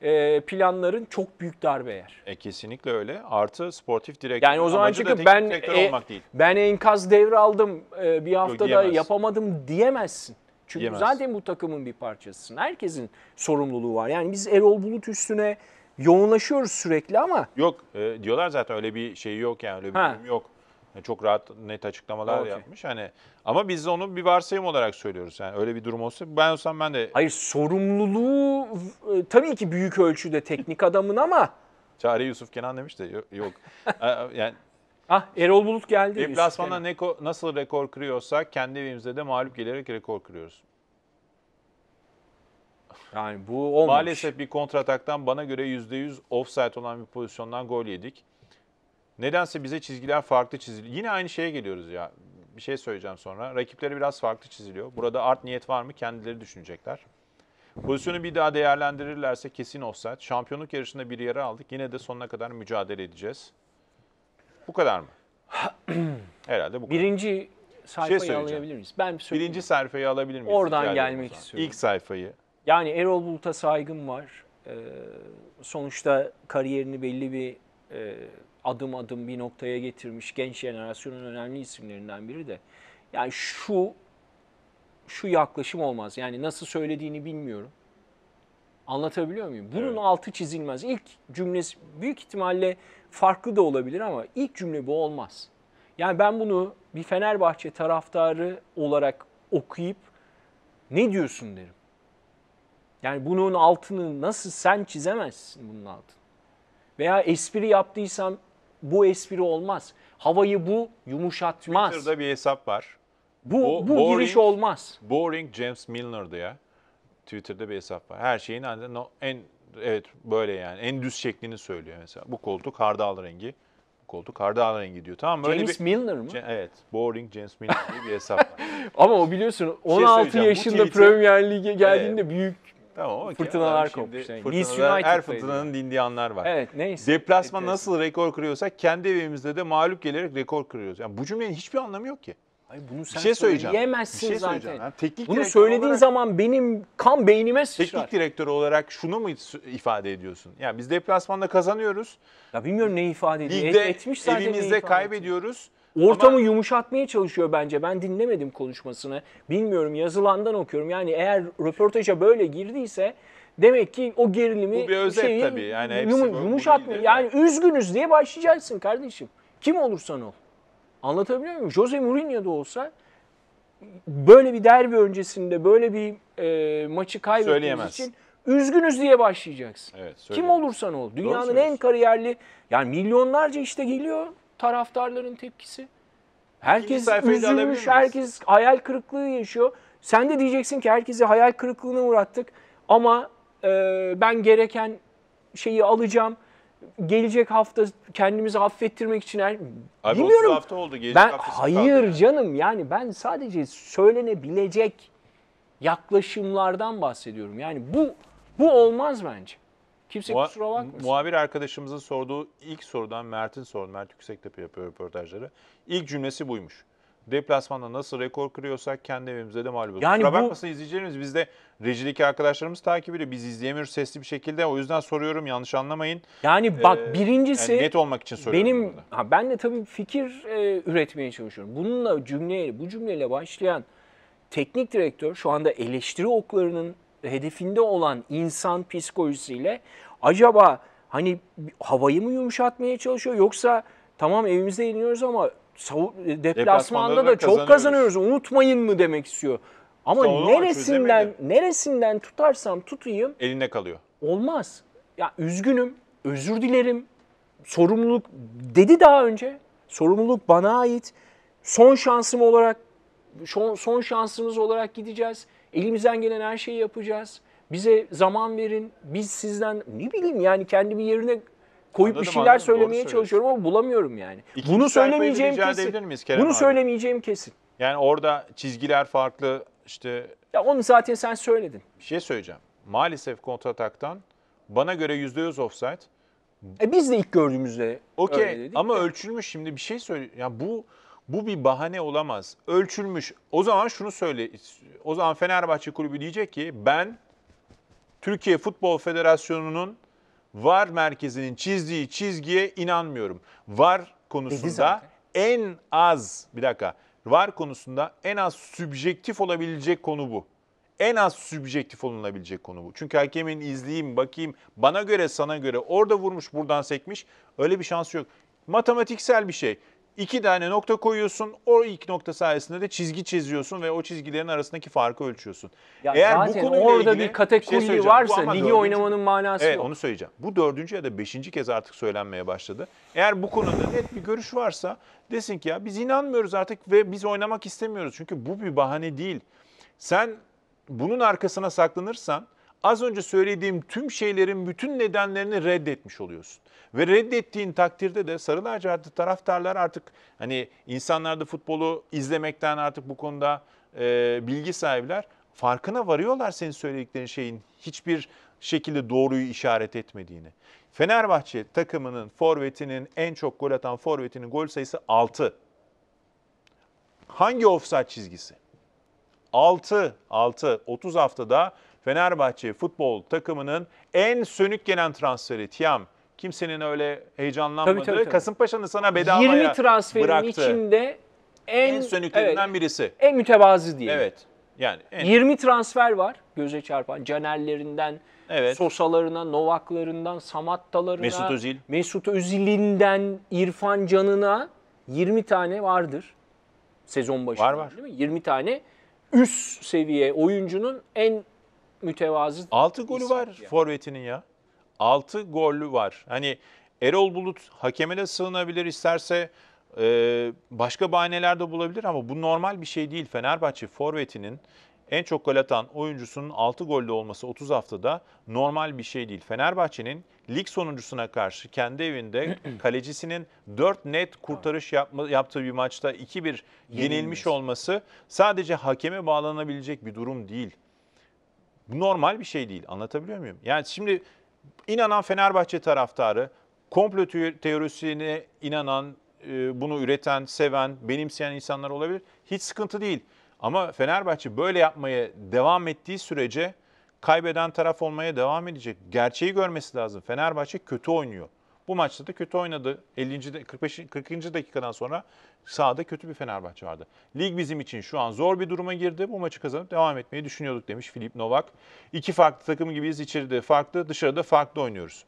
e, planların çok büyük darbe yer. E kesinlikle öyle. Artı sportif direktör. Yani o zaman çünkü ben e, olmak değil. ben enkaz devraldım e, bir haftada Diyemez. yapamadım diyemezsin. Çünkü Diyemez. zaten bu takımın bir parçasısın. Herkesin sorumluluğu var. Yani biz Erol Bulut üstüne yoğunlaşıyoruz sürekli ama. Yok e, diyorlar zaten öyle bir şey yok yani öyle bir durum yok. Hani çok rahat net açıklamalar okay. yapmış. Hani ama biz de onu bir varsayım olarak söylüyoruz. Yani öyle bir durum olsa ben olsam ben de Hayır sorumluluğu e, tabii ki büyük ölçüde teknik adamın ama Çağrı Yusuf Kenan demiş de yok. E, yani Ah Erol Bulut geldi. Deplasmanda Yusuf nasıl rekor kırıyorsa kendi evimizde de mağlup gelerek rekor kırıyoruz. Yani bu olmamış. Maalesef bir kontrataktan bana göre %100 offside olan bir pozisyondan gol yedik. Nedense bize çizgiler farklı çiziliyor. Yine aynı şeye geliyoruz ya. Bir şey söyleyeceğim sonra. Rakipleri biraz farklı çiziliyor. Burada art niyet var mı kendileri düşünecekler. Pozisyonu bir daha değerlendirirlerse kesin offside. Şampiyonluk yarışında bir yere aldık. Yine de sonuna kadar mücadele edeceğiz. Bu kadar mı? Herhalde bu kadar. Birinci şey sayfayı şey alabilir miyiz? Ben söyleyeyim. Birinci sayfayı alabilir miyiz? Oradan Rica gelmek istiyorum. İlk sayfayı. Yani Erol Bulut'a saygım var. Ee, sonuçta kariyerini belli bir e, adım adım bir noktaya getirmiş genç jenerasyonun önemli isimlerinden biri de. Yani şu şu yaklaşım olmaz. Yani nasıl söylediğini bilmiyorum. Anlatabiliyor muyum? Bunun evet. altı çizilmez. İlk cümlesi büyük ihtimalle farklı da olabilir ama ilk cümle bu olmaz. Yani ben bunu bir Fenerbahçe taraftarı olarak okuyup ne diyorsun derim. Yani bunun altını nasıl sen çizemezsin bunun altını. Veya espri yaptıysam bu espri olmaz. Havayı bu yumuşatmaz. Twitter'da bir hesap var. Bu, Bo- bu boring, giriş olmaz. Boring James Milner'dı ya. Twitter'da bir hesap var. Her şeyin en, en evet böyle yani en düz şeklini söylüyor mesela. Bu koltuk hardal rengi. Bu koltuk hardal rengi diyor. Tamam böyle James bir, Milner mı? evet. Boring James Milner diye bir hesap var. Ama o biliyorsun 16 şey yaşında Premier Lig'e geldiğinde evet. büyük Tamam okey. Fırtınalar Adam şimdi kopmuş. Yani. her fırtınanın dindiği anlar var. Evet neyse. Deplasma Neyse. nasıl rekor kırıyorsak kendi evimizde de mağlup gelerek rekor kırıyoruz. Yani bu cümlenin hiçbir anlamı yok ki. Hayır bunu sen şey bir şey söyleyeceğim. Yemezsin şey zaten. Yani teknik bunu direktör söylediğin olarak, zaman benim kan beynime sıçrar. Teknik direktör olarak şunu mu ifade ediyorsun? Yani biz deplasmanda kazanıyoruz. Ya bilmiyorum ne ifade ediyor. Ligde Et, etmiş zaten evimizde kaybediyoruz. Ediyor. Ortamı Ama... yumuşatmaya çalışıyor bence. Ben dinlemedim konuşmasını. Bilmiyorum yazılandan okuyorum. Yani eğer röportaja böyle girdiyse demek ki o gerilimi Bu bir özet şeyi, tabii. Yani yum, yumuşatmıyor. Yani üzgünüz diye başlayacaksın kardeşim. Kim olursan ol. Anlatabiliyor muyum? Jose Mourinho da olsa böyle bir derbi öncesinde böyle bir e, maçı kaybettiğiniz için üzgünüz diye başlayacaksın. Evet, Kim olursan ol. Dünyanın en kariyerli yani milyonlarca işte geliyor taraftarların tepkisi. Herkes üzülmüş, herkes hayal kırıklığı yaşıyor. Sen de diyeceksin ki herkese hayal kırıklığına uğrattık ama e, ben gereken şeyi alacağım. Gelecek hafta kendimizi affettirmek için her... Abi bilmiyorum. hafta oldu. Gelecek ben hayır yani. canım yani ben sadece söylenebilecek yaklaşımlardan bahsediyorum. Yani bu bu olmaz bence. Kimse Mua, kusura bakmasın. Muhabir arkadaşımızın sorduğu ilk sorudan Mert'in sordu. Mert Yüksektepe yapıyor röportajları. İlk cümlesi buymuş. Deplasmanda nasıl rekor kırıyorsak kendi evimizde de mağlup Yani Kusura bu... bakmasın izleyicilerimiz bizde de rejideki arkadaşlarımız takip ediyor. Biz izleyemiyoruz sesli bir şekilde. O yüzden soruyorum yanlış anlamayın. Yani ee, bak ee, birincisi yani net olmak için soruyorum. Benim ha, ben de tabii fikir e, üretmeye çalışıyorum. Bununla cümleyle bu cümleyle başlayan teknik direktör şu anda eleştiri oklarının hedefinde olan insan psikolojisiyle acaba hani havayı mı yumuşatmaya çalışıyor yoksa tamam evimizde iniyoruz ama e, deplasmanda da çok kazanıyoruz unutmayın mı demek istiyor. Ama Sonra neresinden neresinden tutarsam tutayım eline kalıyor. Olmaz. Ya üzgünüm, özür dilerim. Sorumluluk dedi daha önce. Sorumluluk bana ait. Son şansım olarak son şansımız olarak gideceğiz. Elimizden gelen her şeyi yapacağız. Bize zaman verin. Biz sizden ne bileyim yani kendimi yerine koyup Anladım, bir şeyler anladım. söylemeye çalışıyorum ama bulamıyorum yani. İkinci bunu söylemeyeceğim kesin. miyiz Kerem Bunu abi? söylemeyeceğim kesin. Yani orada çizgiler farklı işte Ya onu zaten sen söyledin. bir şey söyleyeceğim. Maalesef kontrataktan bana göre %100 offside. E biz de ilk gördüğümüzde öyle dedik ama de. ölçülmüş şimdi bir şey söyle. Ya bu bu bir bahane olamaz. Ölçülmüş. O zaman şunu söyle. O zaman Fenerbahçe kulübü diyecek ki ben Türkiye Futbol Federasyonu'nun VAR merkezinin çizdiği çizgiye inanmıyorum. VAR konusunda en az bir dakika. VAR konusunda en az sübjektif olabilecek konu bu. En az sübjektif olunabilecek konu bu. Çünkü hakemin izleyeyim, bakayım, bana göre, sana göre, orada vurmuş, buradan sekmiş. Öyle bir şansı yok. Matematiksel bir şey iki tane nokta koyuyorsun. O ilk nokta sayesinde de çizgi çiziyorsun ve o çizgilerin arasındaki farkı ölçüyorsun. Ya Eğer zaten bu konuyla orada bir şey kategori şey varsa ligi dördüncü, oynamanın manası evet, yok. onu söyleyeceğim. Bu dördüncü ya da beşinci kez artık söylenmeye başladı. Eğer bu konuda net bir görüş varsa desin ki ya biz inanmıyoruz artık ve biz oynamak istemiyoruz. Çünkü bu bir bahane değil. Sen bunun arkasına saklanırsan az önce söylediğim tüm şeylerin bütün nedenlerini reddetmiş oluyorsun. Ve reddettiğin takdirde de sarı lacivertli taraftarlar artık hani insanlar da futbolu izlemekten artık bu konuda e, bilgi sahipler farkına varıyorlar senin söylediklerin şeyin hiçbir şekilde doğruyu işaret etmediğini. Fenerbahçe takımının forvetinin en çok gol atan forvetinin gol sayısı 6. Hangi offside çizgisi? 6 6 30 haftada Fenerbahçe futbol takımının en sönük gelen transferi Tiam. Kimsenin öyle heyecanlanmadığı tabii, tabii, tabii. Kasımpaşa'nın sana bedavaya 20 transferin bıraktı. içinde en, en sönüklerinden evet, birisi. En mütevazı diye. Evet. Yani en... 20 transfer var göze çarpan. Canerlerinden, evet. Sosalarına, Novaklarından, Samattalarına, Mesut Özil. Mesut Özil'inden, İrfan Can'ına 20 tane vardır sezon başında. Var var. Değil mi? 20 tane üst seviye oyuncunun en mütevazı. 6 golü var ya. forvetinin ya. 6 golü var. Hani Erol Bulut hakemine sığınabilir isterse e, başka bahaneler de bulabilir ama bu normal bir şey değil. Fenerbahçe forvetinin en çok gol atan oyuncusunun 6 golde olması 30 haftada normal bir şey değil. Fenerbahçe'nin lig sonuncusuna karşı kendi evinde kalecisinin 4 net kurtarış yapma, yaptığı bir maçta 2-1 yenilmiş olması sadece hakeme bağlanabilecek bir durum değil. Bu normal bir şey değil. Anlatabiliyor muyum? Yani şimdi inanan Fenerbahçe taraftarı, komplo teorisine inanan, e, bunu üreten, seven, benimseyen insanlar olabilir. Hiç sıkıntı değil. Ama Fenerbahçe böyle yapmaya devam ettiği sürece kaybeden taraf olmaya devam edecek. Gerçeği görmesi lazım. Fenerbahçe kötü oynuyor. Bu maçta da kötü oynadı. 50. de- 45. 40. dakikadan sonra sahada kötü bir Fenerbahçe vardı. Lig bizim için şu an zor bir duruma girdi. Bu maçı kazanıp devam etmeyi düşünüyorduk demiş Filip Novak. İki farklı takım gibiyiz. İçeride farklı, dışarıda farklı oynuyoruz.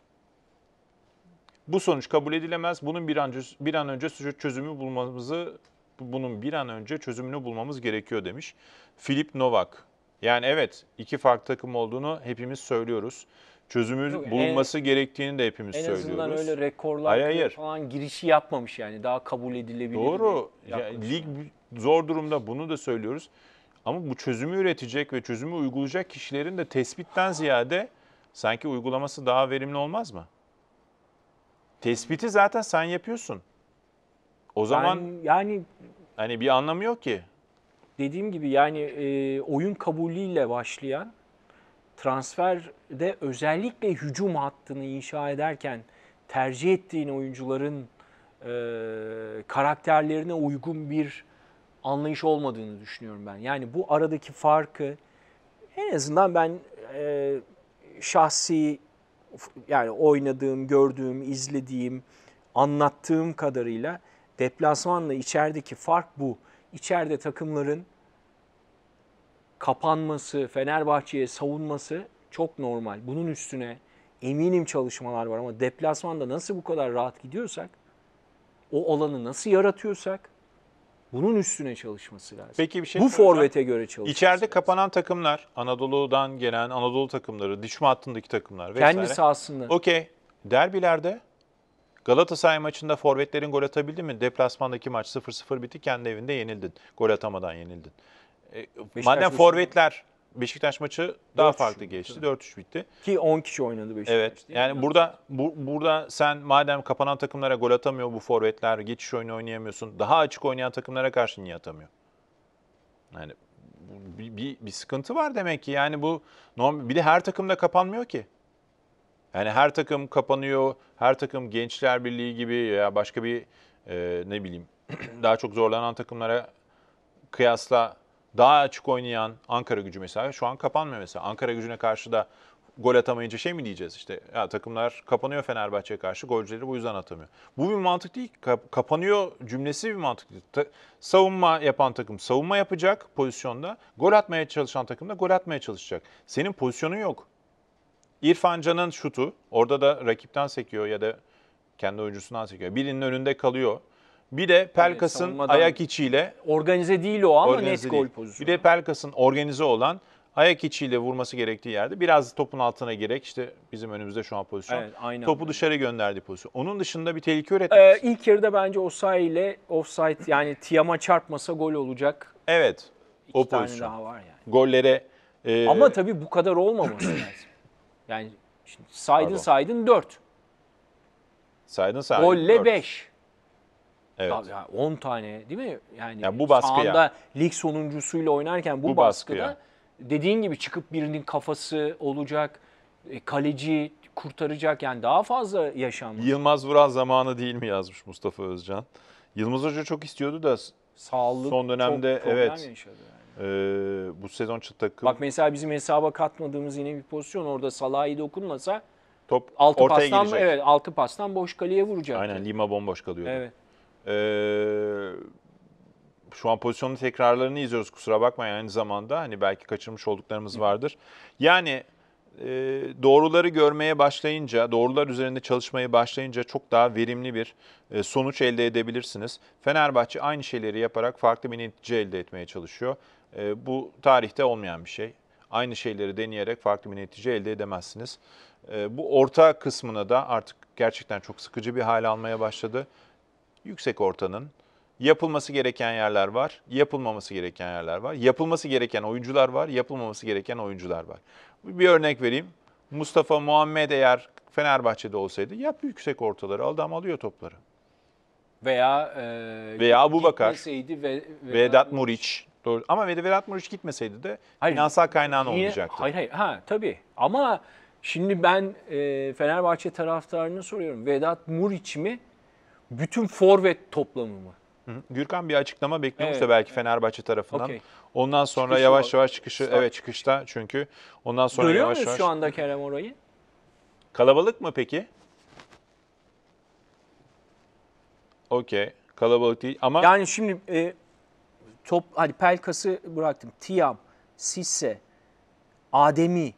Bu sonuç kabul edilemez. Bunun bir an, bir an önce çözümü bulmamızı bunun bir an önce çözümünü bulmamız gerekiyor demiş Filip Novak. Yani evet iki farklı takım olduğunu hepimiz söylüyoruz çözümü Yok, bulunması en, gerektiğini de hepimiz en söylüyoruz. En azından öyle rekorlar hayır, hayır. falan girişi yapmamış yani daha kabul edilebilir. Doğru. Yani, lig zor durumda bunu da söylüyoruz. Ama bu çözümü üretecek ve çözümü uygulayacak kişilerin de tespitten ziyade sanki uygulaması daha verimli olmaz mı? Tespiti zaten sen yapıyorsun. O zaman yani, yani hani bir anlamı yok ki. Dediğim gibi yani e, oyun kabulüyle başlayan transferde özellikle hücum hattını inşa ederken tercih ettiğin oyuncuların e, karakterlerine uygun bir anlayış olmadığını düşünüyorum ben. Yani bu aradaki farkı en azından ben e, şahsi yani oynadığım, gördüğüm, izlediğim, anlattığım kadarıyla deplasmanla içerideki fark bu. İçeride takımların kapanması, Fenerbahçe'ye savunması çok normal. Bunun üstüne eminim çalışmalar var ama deplasmanda nasıl bu kadar rahat gidiyorsak, o alanı nasıl yaratıyorsak bunun üstüne çalışması lazım. Peki bir şey Bu forvete göre çalışması. İçeride lazım. kapanan takımlar, Anadolu'dan gelen Anadolu takımları, düşme hattındaki takımlar vesaire. Kendi sahasında. Okey. Derbilerde Galatasaray maçında forvetlerin gol atabildi mi? Deplasmandaki maç 0-0 bitti, kendi evinde yenildin. Gol atamadan yenildin. E, Beşiktaş madem maçı- forvetler Beşiktaş maçı daha farklı geçti. 4-3 bitti. Ki 10 kişi oynadı Beşiktaş. Evet. Yani burada bu, burada sen madem kapanan takımlara gol atamıyor bu forvetler, geçiş oyunu oynayamıyorsun. Daha açık oynayan takımlara karşı niye atamıyor? Yani bir, bir, bir sıkıntı var demek ki. Yani bu normal bir de her takımda kapanmıyor ki. Yani her takım kapanıyor. Her takım Gençler Birliği gibi ya başka bir e, ne bileyim daha çok zorlanan takımlara kıyasla daha açık oynayan Ankara gücü mesela şu an kapanmıyor mesela. Ankara gücüne karşı da gol atamayınca şey mi diyeceğiz işte ya takımlar kapanıyor Fenerbahçe'ye karşı golcüleri bu yüzden atamıyor. Bu bir mantık değil. kapanıyor cümlesi bir mantık değil. Ta- savunma yapan takım savunma yapacak pozisyonda. Gol atmaya çalışan takım da gol atmaya çalışacak. Senin pozisyonun yok. İrfan Can'ın şutu orada da rakipten sekiyor ya da kendi oyuncusundan sekiyor. Birinin önünde kalıyor. Bir de Pelkas'ın savunmadan- ayak içiyle Organize değil o ama organize net gol pozisyonu. Bir de Pelkas'ın organize olan ayak içiyle vurması gerektiği yerde biraz topun altına girek işte bizim önümüzde şu an pozisyon. Evet, aynı Topu anda. dışarı gönderdi pozisyon. Onun dışında bir tehlike üretmemiz. Ee, ilk yarıda bence Osay ile offside yani Tiam'a çarpmasa gol olacak. evet. İki o tane pozisyon. daha var yani. Gollere e, Ama tabii bu kadar olmaması lazım. Yani şimdi saydın Pardon. saydın 4. saydın saydın. Golle Dört. 5. Evet. Yani 10 tane değil mi? Yani, yani bu baskıya. sahanda lig sonuncusuyla oynarken bu, bu baskıda baskıya. dediğin gibi çıkıp birinin kafası olacak, e, kaleci kurtaracak yani daha fazla yaşanmış. Yılmaz Vural zamanı değil mi yazmış Mustafa Özcan. Yılmaz Hoca çok istiyordu da sağlık son dönemde çok evet. Yani. E, bu sezon takım. Bak mesela bizim hesaba katmadığımız yine bir pozisyon orada Salah'ı dokunmasa top altı ortaya pastan, girecek. Evet altı pastan boş kaleye vuracak. Aynen Lima bomboş kalıyordu. Evet. Ee, şu an pozisyonun tekrarlarını izliyoruz kusura bakmayın aynı zamanda. Hani belki kaçırmış olduklarımız vardır. Yani e, doğruları görmeye başlayınca, doğrular üzerinde çalışmaya başlayınca çok daha verimli bir e, sonuç elde edebilirsiniz. Fenerbahçe aynı şeyleri yaparak farklı bir netice elde etmeye çalışıyor. E, bu tarihte olmayan bir şey. Aynı şeyleri deneyerek farklı bir netice elde edemezsiniz. E, bu orta kısmına da artık gerçekten çok sıkıcı bir hale almaya başladı yüksek ortanın yapılması gereken yerler var, yapılmaması gereken yerler var. Yapılması gereken oyuncular var, yapılmaması gereken oyuncular var. Bir örnek vereyim. Mustafa Muhammed eğer Fenerbahçe'de olsaydı yap yüksek ortaları aldı ama alıyor topları. Veya e, veya bu bakar. Ve, ve, Vedat Muriç. Doğru. Ama Vedat Muriç gitmeseydi de hayır, finansal kaynağın niye? olmayacaktı. Hayır hayır. Ha tabii. Ama şimdi ben e, Fenerbahçe taraftarını soruyorum. Vedat Muriç mi? bütün forvet toplamı mı? Gürkan bir açıklama bekliyorsa evet, belki evet. Fenerbahçe tarafından. Okay. Ondan sonra çıkışı yavaş yavaş çıkışı evet çıkışta çünkü ondan sonra Görüyor yavaş yavaş. şu anda Kerem orayı? Kalabalık mı peki? Okey. Kalabalık değil ama Yani şimdi e, top hadi Pelkas'ı bıraktım. Tiam, Sisse, Ademi,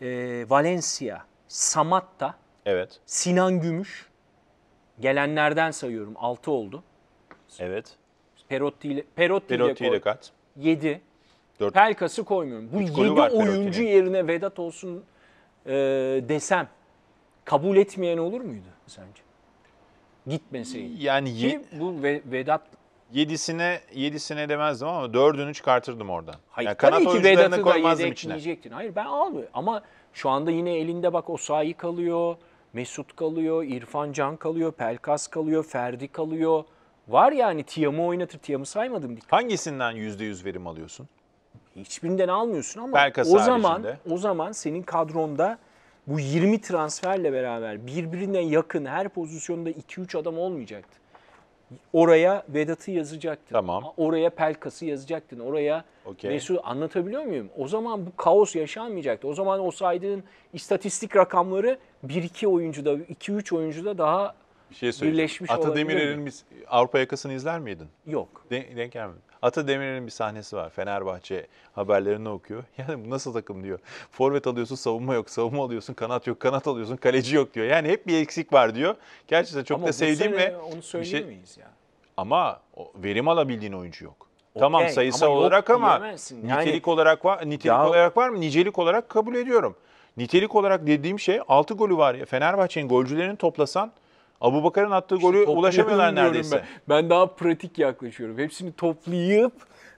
e, Valencia, Samatta, evet. Sinan Gümüş Gelenlerden sayıyorum 6 oldu. Evet. Perotti ile Perotti, Perotti ile kaç? 7. Dört. Pelkas'ı koymuyorum. Bu Üç 7 oyuncu yerine Vedat olsun e, desem kabul etmeyen olur muydu sence? Gitmeseydi. Yani Ki ye- bu Ve- Vedat yedisine, yedisine demezdim ama dördünü çıkartırdım oradan. Hayır, yani kanat ki Vedat'ı da koymazdım içine. Hayır ben almıyorum. Ama şu anda yine elinde bak o sahi kalıyor. Mesut kalıyor, İrfan Can kalıyor, Pelkas kalıyor, Ferdi kalıyor. Var yani Tiam'ı oynatır. Tiam'ı saymadım. Dikkat. Hangisinden %100 verim alıyorsun? Hiçbirinden almıyorsun ama Pelkas o haricinde. zaman o zaman senin kadronda bu 20 transferle beraber birbirine yakın her pozisyonda 2-3 adam olmayacaktı. Oraya Vedat'ı yazacaktın. Tamam. Oraya Pelkas'ı yazacaktın. Oraya okay. Mesut anlatabiliyor muyum? O zaman bu kaos yaşanmayacaktı. O zaman o saydığın istatistik rakamları 1-2 oyuncuda, 2-3 oyuncuda daha bir şey söyleyeceğim. birleşmiş Ata Demirer'in Avrupa yakasını izler miydin? Yok. Den denk gelmedi. Ata Demirer'in bir sahnesi var. Fenerbahçe haberlerini okuyor. Yani bu nasıl takım diyor. Forvet alıyorsun savunma yok. Savunma alıyorsun kanat yok. Kanat alıyorsun kaleci yok diyor. Yani hep bir eksik var diyor. Gerçekten çok Ama da sevdiğim ve... Onu şey- söyleyemeyiz şey... miyiz ya? Ama verim alabildiğin oyuncu yok. Tamam sayısal ama olarak ama yani, nitelik olarak var nitelik ya, olarak var mı? Nicelik olarak kabul ediyorum. Nitelik olarak dediğim şey 6 golü var ya Fenerbahçe'nin golcülerini toplasan Abu Bakar'ın attığı işte golü ulaşamıyorlar neredeyse. Ben. ben daha pratik yaklaşıyorum. Hepsini toplayıp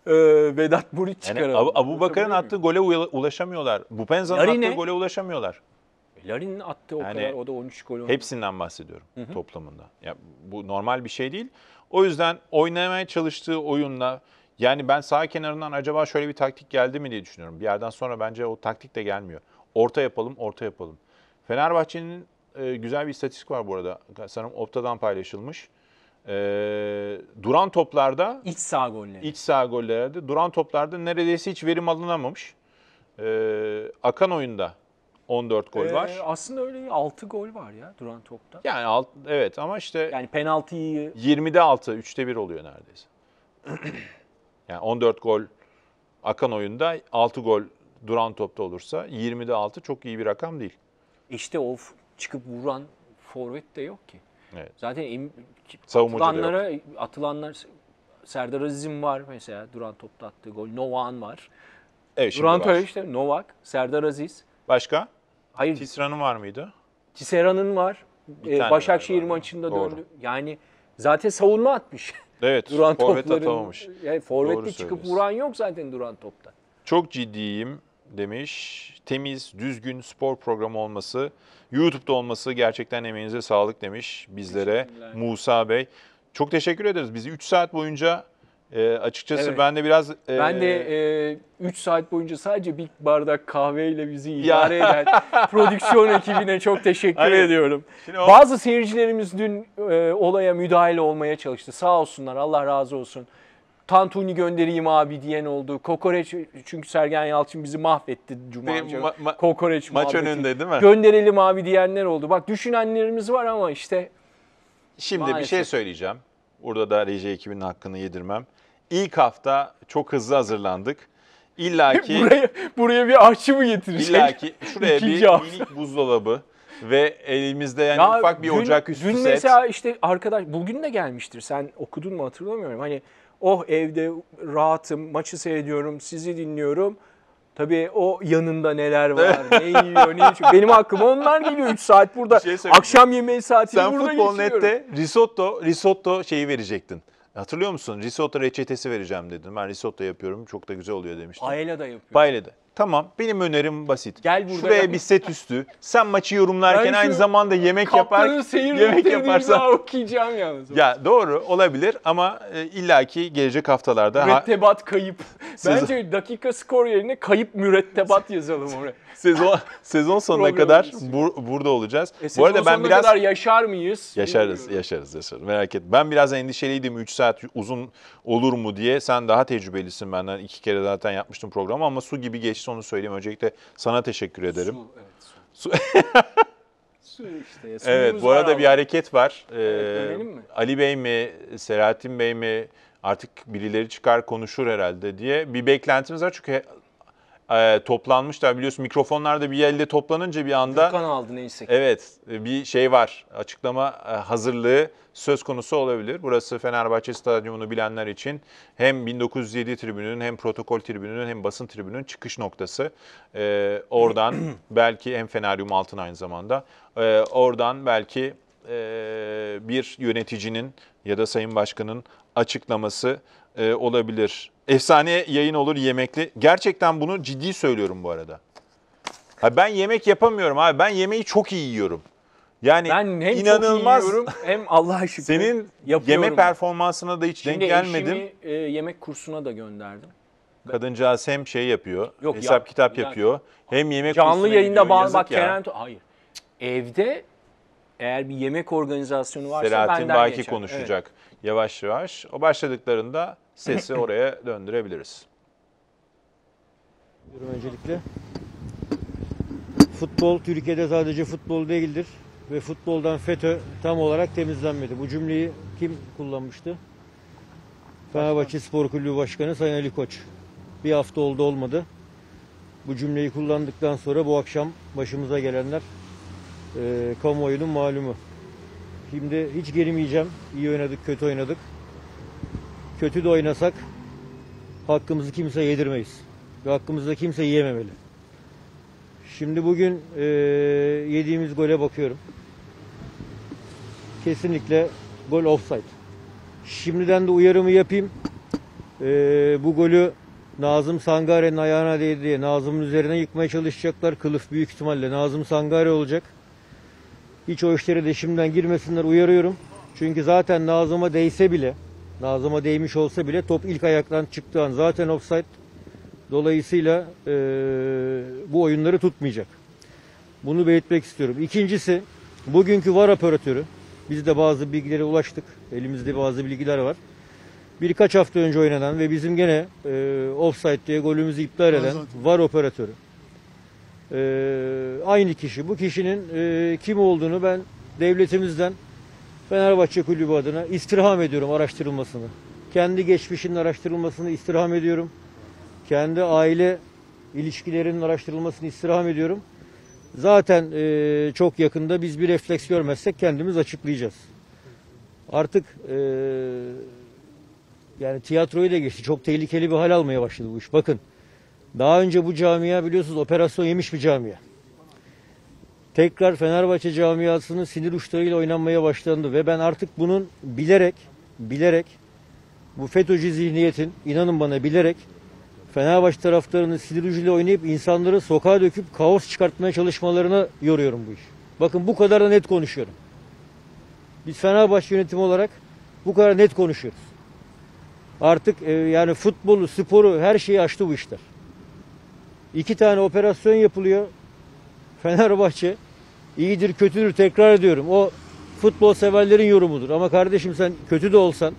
e, Vedat Buric çıkaralım. Yani Abu, Abu Bakar'ın attığı gole ulaşamıyorlar. Bu Bupenza'nın attığı gole ulaşamıyorlar. Larin'in attığı o yani, kadar o da 13 gol oldu. Hepsinden bahsediyorum hı hı. toplamında. Ya bu normal bir şey değil. O yüzden oynamaya çalıştığı oyunla yani ben sağ kenarından acaba şöyle bir taktik geldi mi diye düşünüyorum. Bir yerden sonra bence o taktik de gelmiyor. Orta yapalım, orta yapalım. Fenerbahçe'nin e, güzel bir istatistik var bu arada. Sanırım Opta'dan paylaşılmış. E, duran toplarda iç sağ golleri. iç sağ gollerde duran toplarda neredeyse hiç verim alınamamış. E, akan oyunda 14 gol Ee, var. aslında öyle 6 gol var ya duran topta. Yani alt, evet ama işte Yani penaltıyı 20'de 6, 3'te 1 oluyor neredeyse. yani 14 gol akan oyunda 6 gol duran topta olursa 20'de 6 çok iyi bir rakam değil. İşte o çıkıp vuran forvet de yok ki. Evet. Zaten em, Savunucu atılanlara atılanlar Serdar Aziz'in var mesela duran topta attığı gol. Novak'ın var. Evet, duran var. işte Novak, Serdar Aziz. Başka? Hayır. Tisra'nın var mıydı? Tisra'nın var. Ee, Başakşehir maçında Doğru. döndü. Yani zaten savunma atmış. Evet. Duran forvet atamamış. Yani forvetle çıkıp vuran yok zaten duran topta. Çok ciddiyim demiş. Temiz, düzgün spor programı olması, YouTube'da olması gerçekten emeğinize sağlık demiş bizlere Musa Bey. Çok teşekkür ederiz. Bizi 3 saat boyunca e, açıkçası evet. ben de biraz... E, ben de 3 e, saat boyunca sadece bir bardak kahveyle bizi idare ya. eden prodüksiyon ekibine çok teşekkür Hayır. ediyorum. Şimdi o... Bazı seyircilerimiz dün e, olaya müdahale olmaya çalıştı. Sağ olsunlar, Allah razı olsun. Tantuni göndereyim abi diyen oldu. Kokoreç çünkü Sergen Yalçın bizi mahvetti Cuma ma- ma- Kokoreç maç muhabbeti. önünde değil mi? Gönderelim abi diyenler oldu. Bak düşünenlerimiz var ama işte Şimdi maalesef. bir şey söyleyeceğim. Burada da reji ekibinin hakkını yedirmem. İlk hafta çok hızlı hazırlandık. İlla ki buraya, buraya bir aşçı mı getirecek? İlla ki şuraya bir minik buzdolabı ve elimizde yani ya ufak bir dün, ocak üstü dün set. Dün mesela işte arkadaş bugün de gelmiştir. Sen okudun mu hatırlamıyorum. Hani oh evde rahatım, maçı seyrediyorum, sizi dinliyorum. Tabii o yanında neler var, ne yiyor, ne içiyor. Benim hakkıma onlar geliyor 3 saat burada. Şey Akşam yemeği saatini Sen burada geçiriyorum. Sen nette, risotto, risotto şeyi verecektin. Hatırlıyor musun? Risotto reçetesi vereceğim dedim. Ben risotto yapıyorum. Çok da güzel oluyor demiştim. Paella da yapıyor. Paella da. Tamam benim önerim basit. Gel burada. Şuraya bir set üstü. Sen maçı yorumlarken aynı zamanda yemek yapar. seyir Yemek yaparsan okuyacağım yalnız. Ya doğru olabilir ama e, illaki gelecek haftalarda. Mürettebat kayıp. Sezon... Bence dakika skor yerine kayıp mürettebat yazalım oraya. sezon sezon sonuna kadar bur, burada olacağız. E, Bu arada ben biraz kadar yaşar mıyız? Yaşarız, yaşarız, yaşarız. Merak et. Ben biraz endişeliydim 3 saat uzun olur mu diye. Sen daha tecrübelisin benden. iki kere zaten yapmıştım programı ama su gibi geçti birincisi söyleyeyim. Öncelikle sana teşekkür ederim. Su, evet, su. su. işte. Evet bu arada var bir hareket var. Ee, evet, mi? Ali Bey mi, Selahattin Bey mi artık birileri çıkar konuşur herhalde diye bir beklentimiz var. Çünkü e, toplanmışlar. Biliyorsun mikrofonlar da bir elde toplanınca bir anda... Gürkan aldı neyse ki. Evet e, bir şey var. Açıklama e, hazırlığı söz konusu olabilir. Burası Fenerbahçe Stadyumunu bilenler için hem 1907 tribününün hem protokol tribününün hem basın tribününün çıkış noktası. E, oradan belki hem Feneryum altın aynı zamanda. E, oradan belki e, bir yöneticinin ya da Sayın Başkan'ın açıklaması e, olabilir Efsane yayın olur yemekli. Gerçekten bunu ciddi söylüyorum bu arada. Ha ben yemek yapamıyorum abi. Ben yemeği çok iyi yiyorum. Yani ben hem inanılmaz. çok iyi yiyorum hem Allah aşkına Senin yapıyorum. yeme performansına da hiç Şimdi denk gelmedim. Şimdi e, yemek kursuna da gönderdim. Kadıncağız hem şey yapıyor, Yok, hesap ya, kitap yani, yapıyor. Hem yemek Canlı yayında bağlı bak ya. Kenan Hayır. Evde eğer bir yemek organizasyonu varsa Selahattin benden Baki geçer. konuşacak evet. yavaş yavaş. O başladıklarında sesi oraya döndürebiliriz. Öncelikle futbol Türkiye'de sadece futbol değildir ve futboldan FETÖ tam olarak temizlenmedi. Bu cümleyi kim kullanmıştı? Fenerbahçe Spor Kulübü Başkanı Sayın Ali Koç. Bir hafta oldu olmadı. Bu cümleyi kullandıktan sonra bu akşam başımıza gelenler e, kamuoyunun malumu. Şimdi hiç gerimeyeceğim. İyi oynadık, kötü oynadık kötü de oynasak hakkımızı kimse yedirmeyiz. Ve hakkımızı da kimse yiyememeli. Şimdi bugün e, yediğimiz gole bakıyorum. Kesinlikle gol offside. Şimdiden de uyarımı yapayım. E, bu golü Nazım Sangare'nin ayağına değdi diye Nazım'ın üzerine yıkmaya çalışacaklar. Kılıf büyük ihtimalle Nazım Sangare olacak. Hiç o işlere de şimdiden girmesinler uyarıyorum. Çünkü zaten Nazım'a değse bile Nazım'a değmiş olsa bile top ilk ayaktan çıktığı an zaten offside. Dolayısıyla e, bu oyunları tutmayacak. Bunu belirtmek istiyorum. İkincisi bugünkü VAR operatörü. Biz de bazı bilgilere ulaştık. Elimizde bazı bilgiler var. Birkaç hafta önce oynanan ve bizim gene e, offside diye golümüzü iptal eden VAR operatörü. E, aynı kişi. Bu kişinin e, kim olduğunu ben devletimizden Fenerbahçe Kulübü adına istirham ediyorum araştırılmasını. Kendi geçmişinin araştırılmasını istirham ediyorum. Kendi aile ilişkilerinin araştırılmasını istirham ediyorum. Zaten e, çok yakında biz bir refleks görmezsek kendimiz açıklayacağız. Artık e, yani tiyatroyu da geçti. Çok tehlikeli bir hal almaya başladı bu iş. Bakın daha önce bu camia biliyorsunuz operasyon yemiş bir camia tekrar Fenerbahçe camiasının sinir uçlarıyla oynanmaya başlandı ve ben artık bunun bilerek bilerek bu FETÖ'cü zihniyetin inanın bana bilerek Fenerbahçe taraftarının sinir ucuyla oynayıp insanları sokağa döküp kaos çıkartmaya çalışmalarına yoruyorum bu iş. Bakın bu kadar da net konuşuyorum. Biz Fenerbahçe yönetimi olarak bu kadar net konuşuyoruz. Artık e, yani futbolu, sporu her şeyi açtı bu işler. İki tane operasyon yapılıyor. Fenerbahçe iyidir kötüdür tekrar ediyorum. O futbol severlerin yorumudur. Ama kardeşim sen kötü de olsan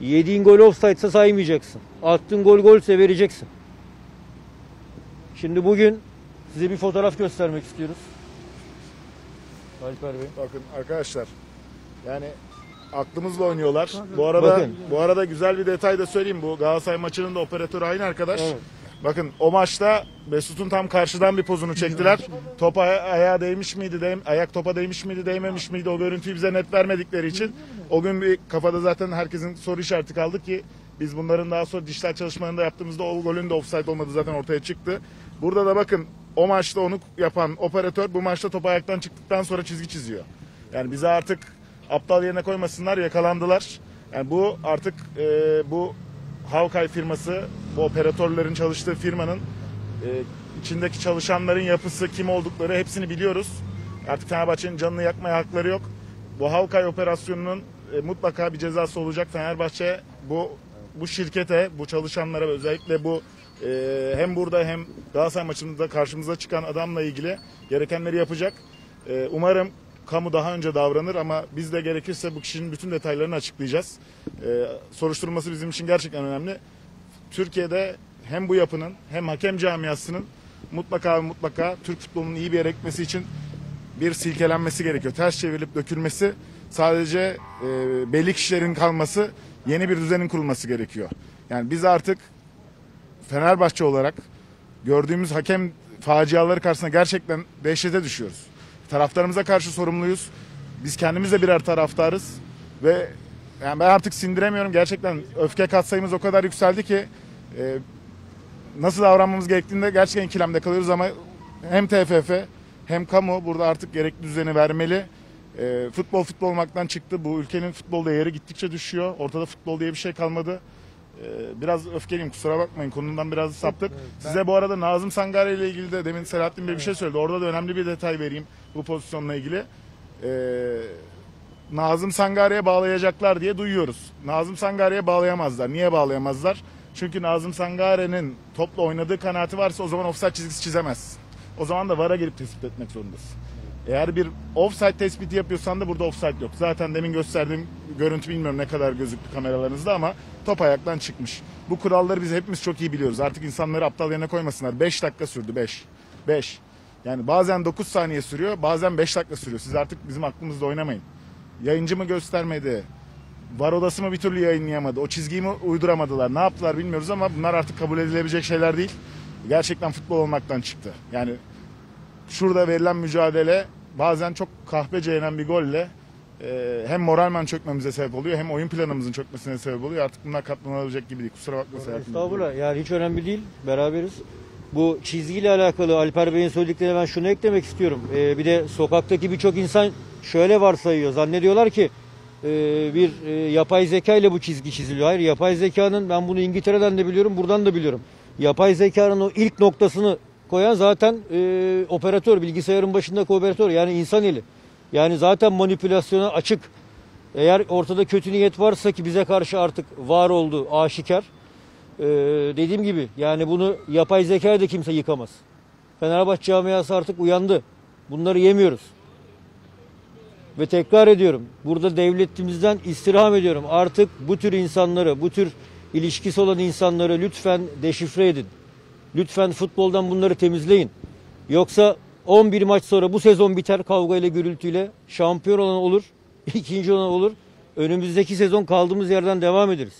yediğin gol offside'sa saymayacaksın. Attığın gol golse vereceksin. Şimdi bugün size bir fotoğraf göstermek istiyoruz. Alper Bey. Bakın arkadaşlar yani aklımızla oynuyorlar. Bu arada Bakın. bu arada güzel bir detay da söyleyeyim. Bu Galatasaray maçının da operatörü aynı arkadaş. Evet. Bakın o maçta Mesut'un tam karşıdan bir pozunu çektiler. Top aya- ayağa değmiş miydi, değ- ayak topa değmiş miydi, değmemiş miydi o görüntüyü bize net vermedikleri için. O gün bir kafada zaten herkesin soru işareti kaldı ki biz bunların daha sonra dişler çalışmalarında yaptığımızda o golün de offside olmadığı zaten ortaya çıktı. Burada da bakın o maçta onu yapan operatör bu maçta top ayaktan çıktıktan sonra çizgi çiziyor. Yani bize artık aptal yerine koymasınlar yakalandılar. Yani bu artık e, bu Hawkeye firması bu operatörlerin çalıştığı firmanın e, içindeki çalışanların yapısı kim oldukları hepsini biliyoruz. Artık Fenerbahçe'nin canını yakmaya hakları yok. Bu Hawkeye operasyonunun e, mutlaka bir cezası olacak. Fenerbahçe bu bu şirkete, bu çalışanlara özellikle bu e, hem burada hem Galatasaray maçımızda karşımıza çıkan adamla ilgili gerekenleri yapacak. E, umarım kamu daha önce davranır ama biz de gerekirse bu kişinin bütün detaylarını açıklayacağız. Ee, soruşturması bizim için gerçekten önemli. Türkiye'de hem bu yapının hem hakem camiasının mutlaka ve mutlaka Türk futbolunun iyi bir yere gitmesi için bir silkelenmesi gerekiyor. Ters çevrilip dökülmesi, sadece e, belli kişilerin kalması, yeni bir düzenin kurulması gerekiyor. Yani biz artık Fenerbahçe olarak gördüğümüz hakem faciaları karşısında gerçekten dehşete düşüyoruz taraftarımıza karşı sorumluyuz. Biz kendimiz de birer taraftarız ve yani ben artık sindiremiyorum. Gerçekten öfke katsayımız o kadar yükseldi ki e, nasıl davranmamız gerektiğinde gerçekten ikilemde kalıyoruz ama hem TFF hem kamu burada artık gerekli düzeni vermeli. E, futbol futbol olmaktan çıktı. Bu ülkenin futbol değeri gittikçe düşüyor. Ortada futbol diye bir şey kalmadı. Ee, biraz öfkeliyim kusura bakmayın konudan biraz saptık. Evet, ben... Size bu arada Nazım Sangare ile ilgili de demin Selahattin Bey evet. bir şey söyledi. Orada da önemli bir detay vereyim bu pozisyonla ilgili. Ee, Nazım Sangare'ye bağlayacaklar diye duyuyoruz. Nazım Sangare'ye bağlayamazlar. Niye bağlayamazlar? Çünkü Nazım Sangare'nin topla oynadığı kanaati varsa o zaman ofsayt çizgisi çizemez. O zaman da VAR'a gelip tespit etmek zorundasın. Eğer bir offside tespiti yapıyorsan da burada offside yok. Zaten demin gösterdiğim görüntü bilmiyorum ne kadar gözüktü kameralarınızda ama top ayaktan çıkmış. Bu kuralları biz hepimiz çok iyi biliyoruz. Artık insanları aptal yerine koymasınlar. 5 dakika sürdü 5. 5. Yani bazen 9 saniye sürüyor bazen 5 dakika sürüyor. Siz artık bizim aklımızda oynamayın. Yayıncı mı göstermedi? Var odası mı bir türlü yayınlayamadı? O çizgiyi mi uyduramadılar? Ne yaptılar bilmiyoruz ama bunlar artık kabul edilebilecek şeyler değil. Gerçekten futbol olmaktan çıktı. Yani şurada verilen mücadele bazen çok kahpece yenen bir golle e, hem moralmen çökmemize sebep oluyor hem oyun planımızın çökmesine sebep oluyor. Artık bunlar katlanabilecek gibi değil. Kusura bakma Serhat. Estağfurullah. Yani hiç önemli değil. Beraberiz. Bu çizgiyle alakalı Alper Bey'in söylediklerine ben şunu eklemek istiyorum. Ee, bir de sokaktaki birçok insan şöyle varsayıyor. Zannediyorlar ki e, bir e, yapay zeka ile bu çizgi çiziliyor. Hayır yapay zekanın ben bunu İngiltere'den de biliyorum buradan da biliyorum. Yapay zekanın o ilk noktasını koyan zaten e, operatör, bilgisayarın başındaki operatör yani insan eli. Yani zaten manipülasyona açık. Eğer ortada kötü niyet varsa ki bize karşı artık var oldu, aşikar. Ee, dediğim gibi yani bunu yapay zeka da kimse yıkamaz. Fenerbahçe camiası artık uyandı. Bunları yemiyoruz. Ve tekrar ediyorum. Burada devletimizden istirham ediyorum. Artık bu tür insanları, bu tür ilişkisi olan insanları lütfen deşifre edin. Lütfen futboldan bunları temizleyin. Yoksa 11 maç sonra bu sezon biter kavgayla gürültüyle. Şampiyon olan olur, ikinci olan olur. Önümüzdeki sezon kaldığımız yerden devam ederiz.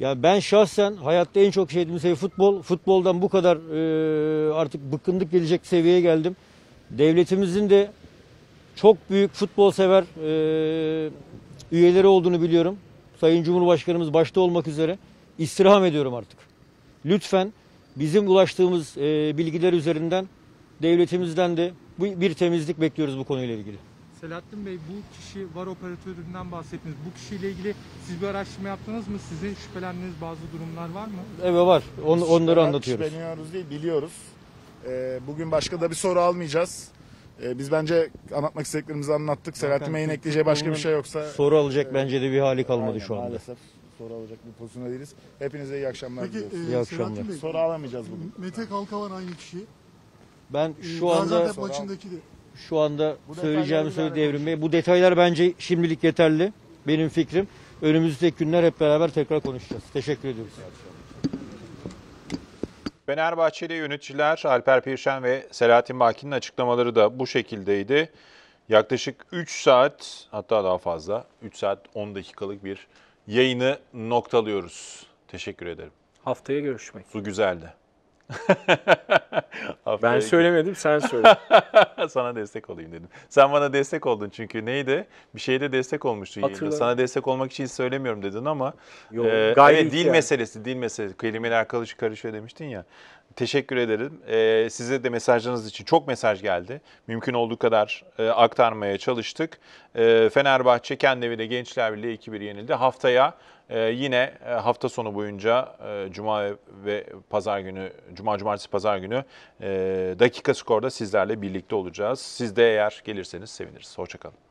Ya ben şahsen hayatta en çok sevdiğim şey futbol. Futboldan bu kadar e, artık bıkkınlık gelecek seviyeye geldim. Devletimizin de çok büyük futbol sever e, üyeleri olduğunu biliyorum. Sayın Cumhurbaşkanımız başta olmak üzere istirham ediyorum artık lütfen bizim ulaştığımız e, bilgiler üzerinden devletimizden de bu bir temizlik bekliyoruz bu konuyla ilgili. Selahattin Bey bu kişi var operatöründen bahsettiniz. Bu kişiyle ilgili siz bir araştırma yaptınız mı? Sizin şüphelendiğiniz bazı durumlar var mı? Evet var. On, onları anlatıyoruz. Şüpheleniyoruz değil biliyoruz. Ee, bugün başka da bir soru almayacağız. Ee, biz bence anlatmak istediklerimizi anlattık. Selahattin Bey'in ekleyeceği başka bir şey yoksa... Soru alacak e, bence de bir hali kalmadı aynen, şu anda. Maalesef skoru alacak bir pozisyonda değiliz. Hepinize iyi akşamlar Peki, diliyoruz. E, iyi akşamlar. Bey, Soru alamayacağız bugün. Mete Kalkavan aynı kişi. Ben e, şu anda Gaziantep maçındaki de. şu anda Bu detayları söyleyeceğimi Bey. Bu detaylar bence şimdilik yeterli. Benim fikrim. Önümüzdeki günler hep beraber tekrar konuşacağız. Teşekkür ediyoruz. Fenerbahçeli yöneticiler Alper Pirşen ve Selahattin Baki'nin açıklamaları da bu şekildeydi. Yaklaşık 3 saat hatta daha fazla 3 saat 10 dakikalık bir yayını noktalıyoruz. Teşekkür ederim. Haftaya görüşmek. Bu güzeldi. ben söylemedim sen söyle. Sana destek olayım dedim. Sen bana destek oldun çünkü neydi? Bir şeyde destek olmuştu yayında. Sana destek olmak için söylemiyorum dedin ama Yok, e, evet, dil yani. meselesi, dil meselesi. Kelimeler arkadaşı karışıyor demiştin ya. Teşekkür ederim. Ee, size de mesajlarınız için çok mesaj geldi. Mümkün olduğu kadar e, aktarmaya çalıştık. E, Fenerbahçe kendi evinde Gençler Birliği 2-1 yenildi. Haftaya e, yine e, hafta sonu boyunca e, Cuma ve Pazar günü, Cuma Cumartesi Pazar günü e, dakika skorda sizlerle birlikte olacağız. Siz de eğer gelirseniz seviniriz. Hoşçakalın.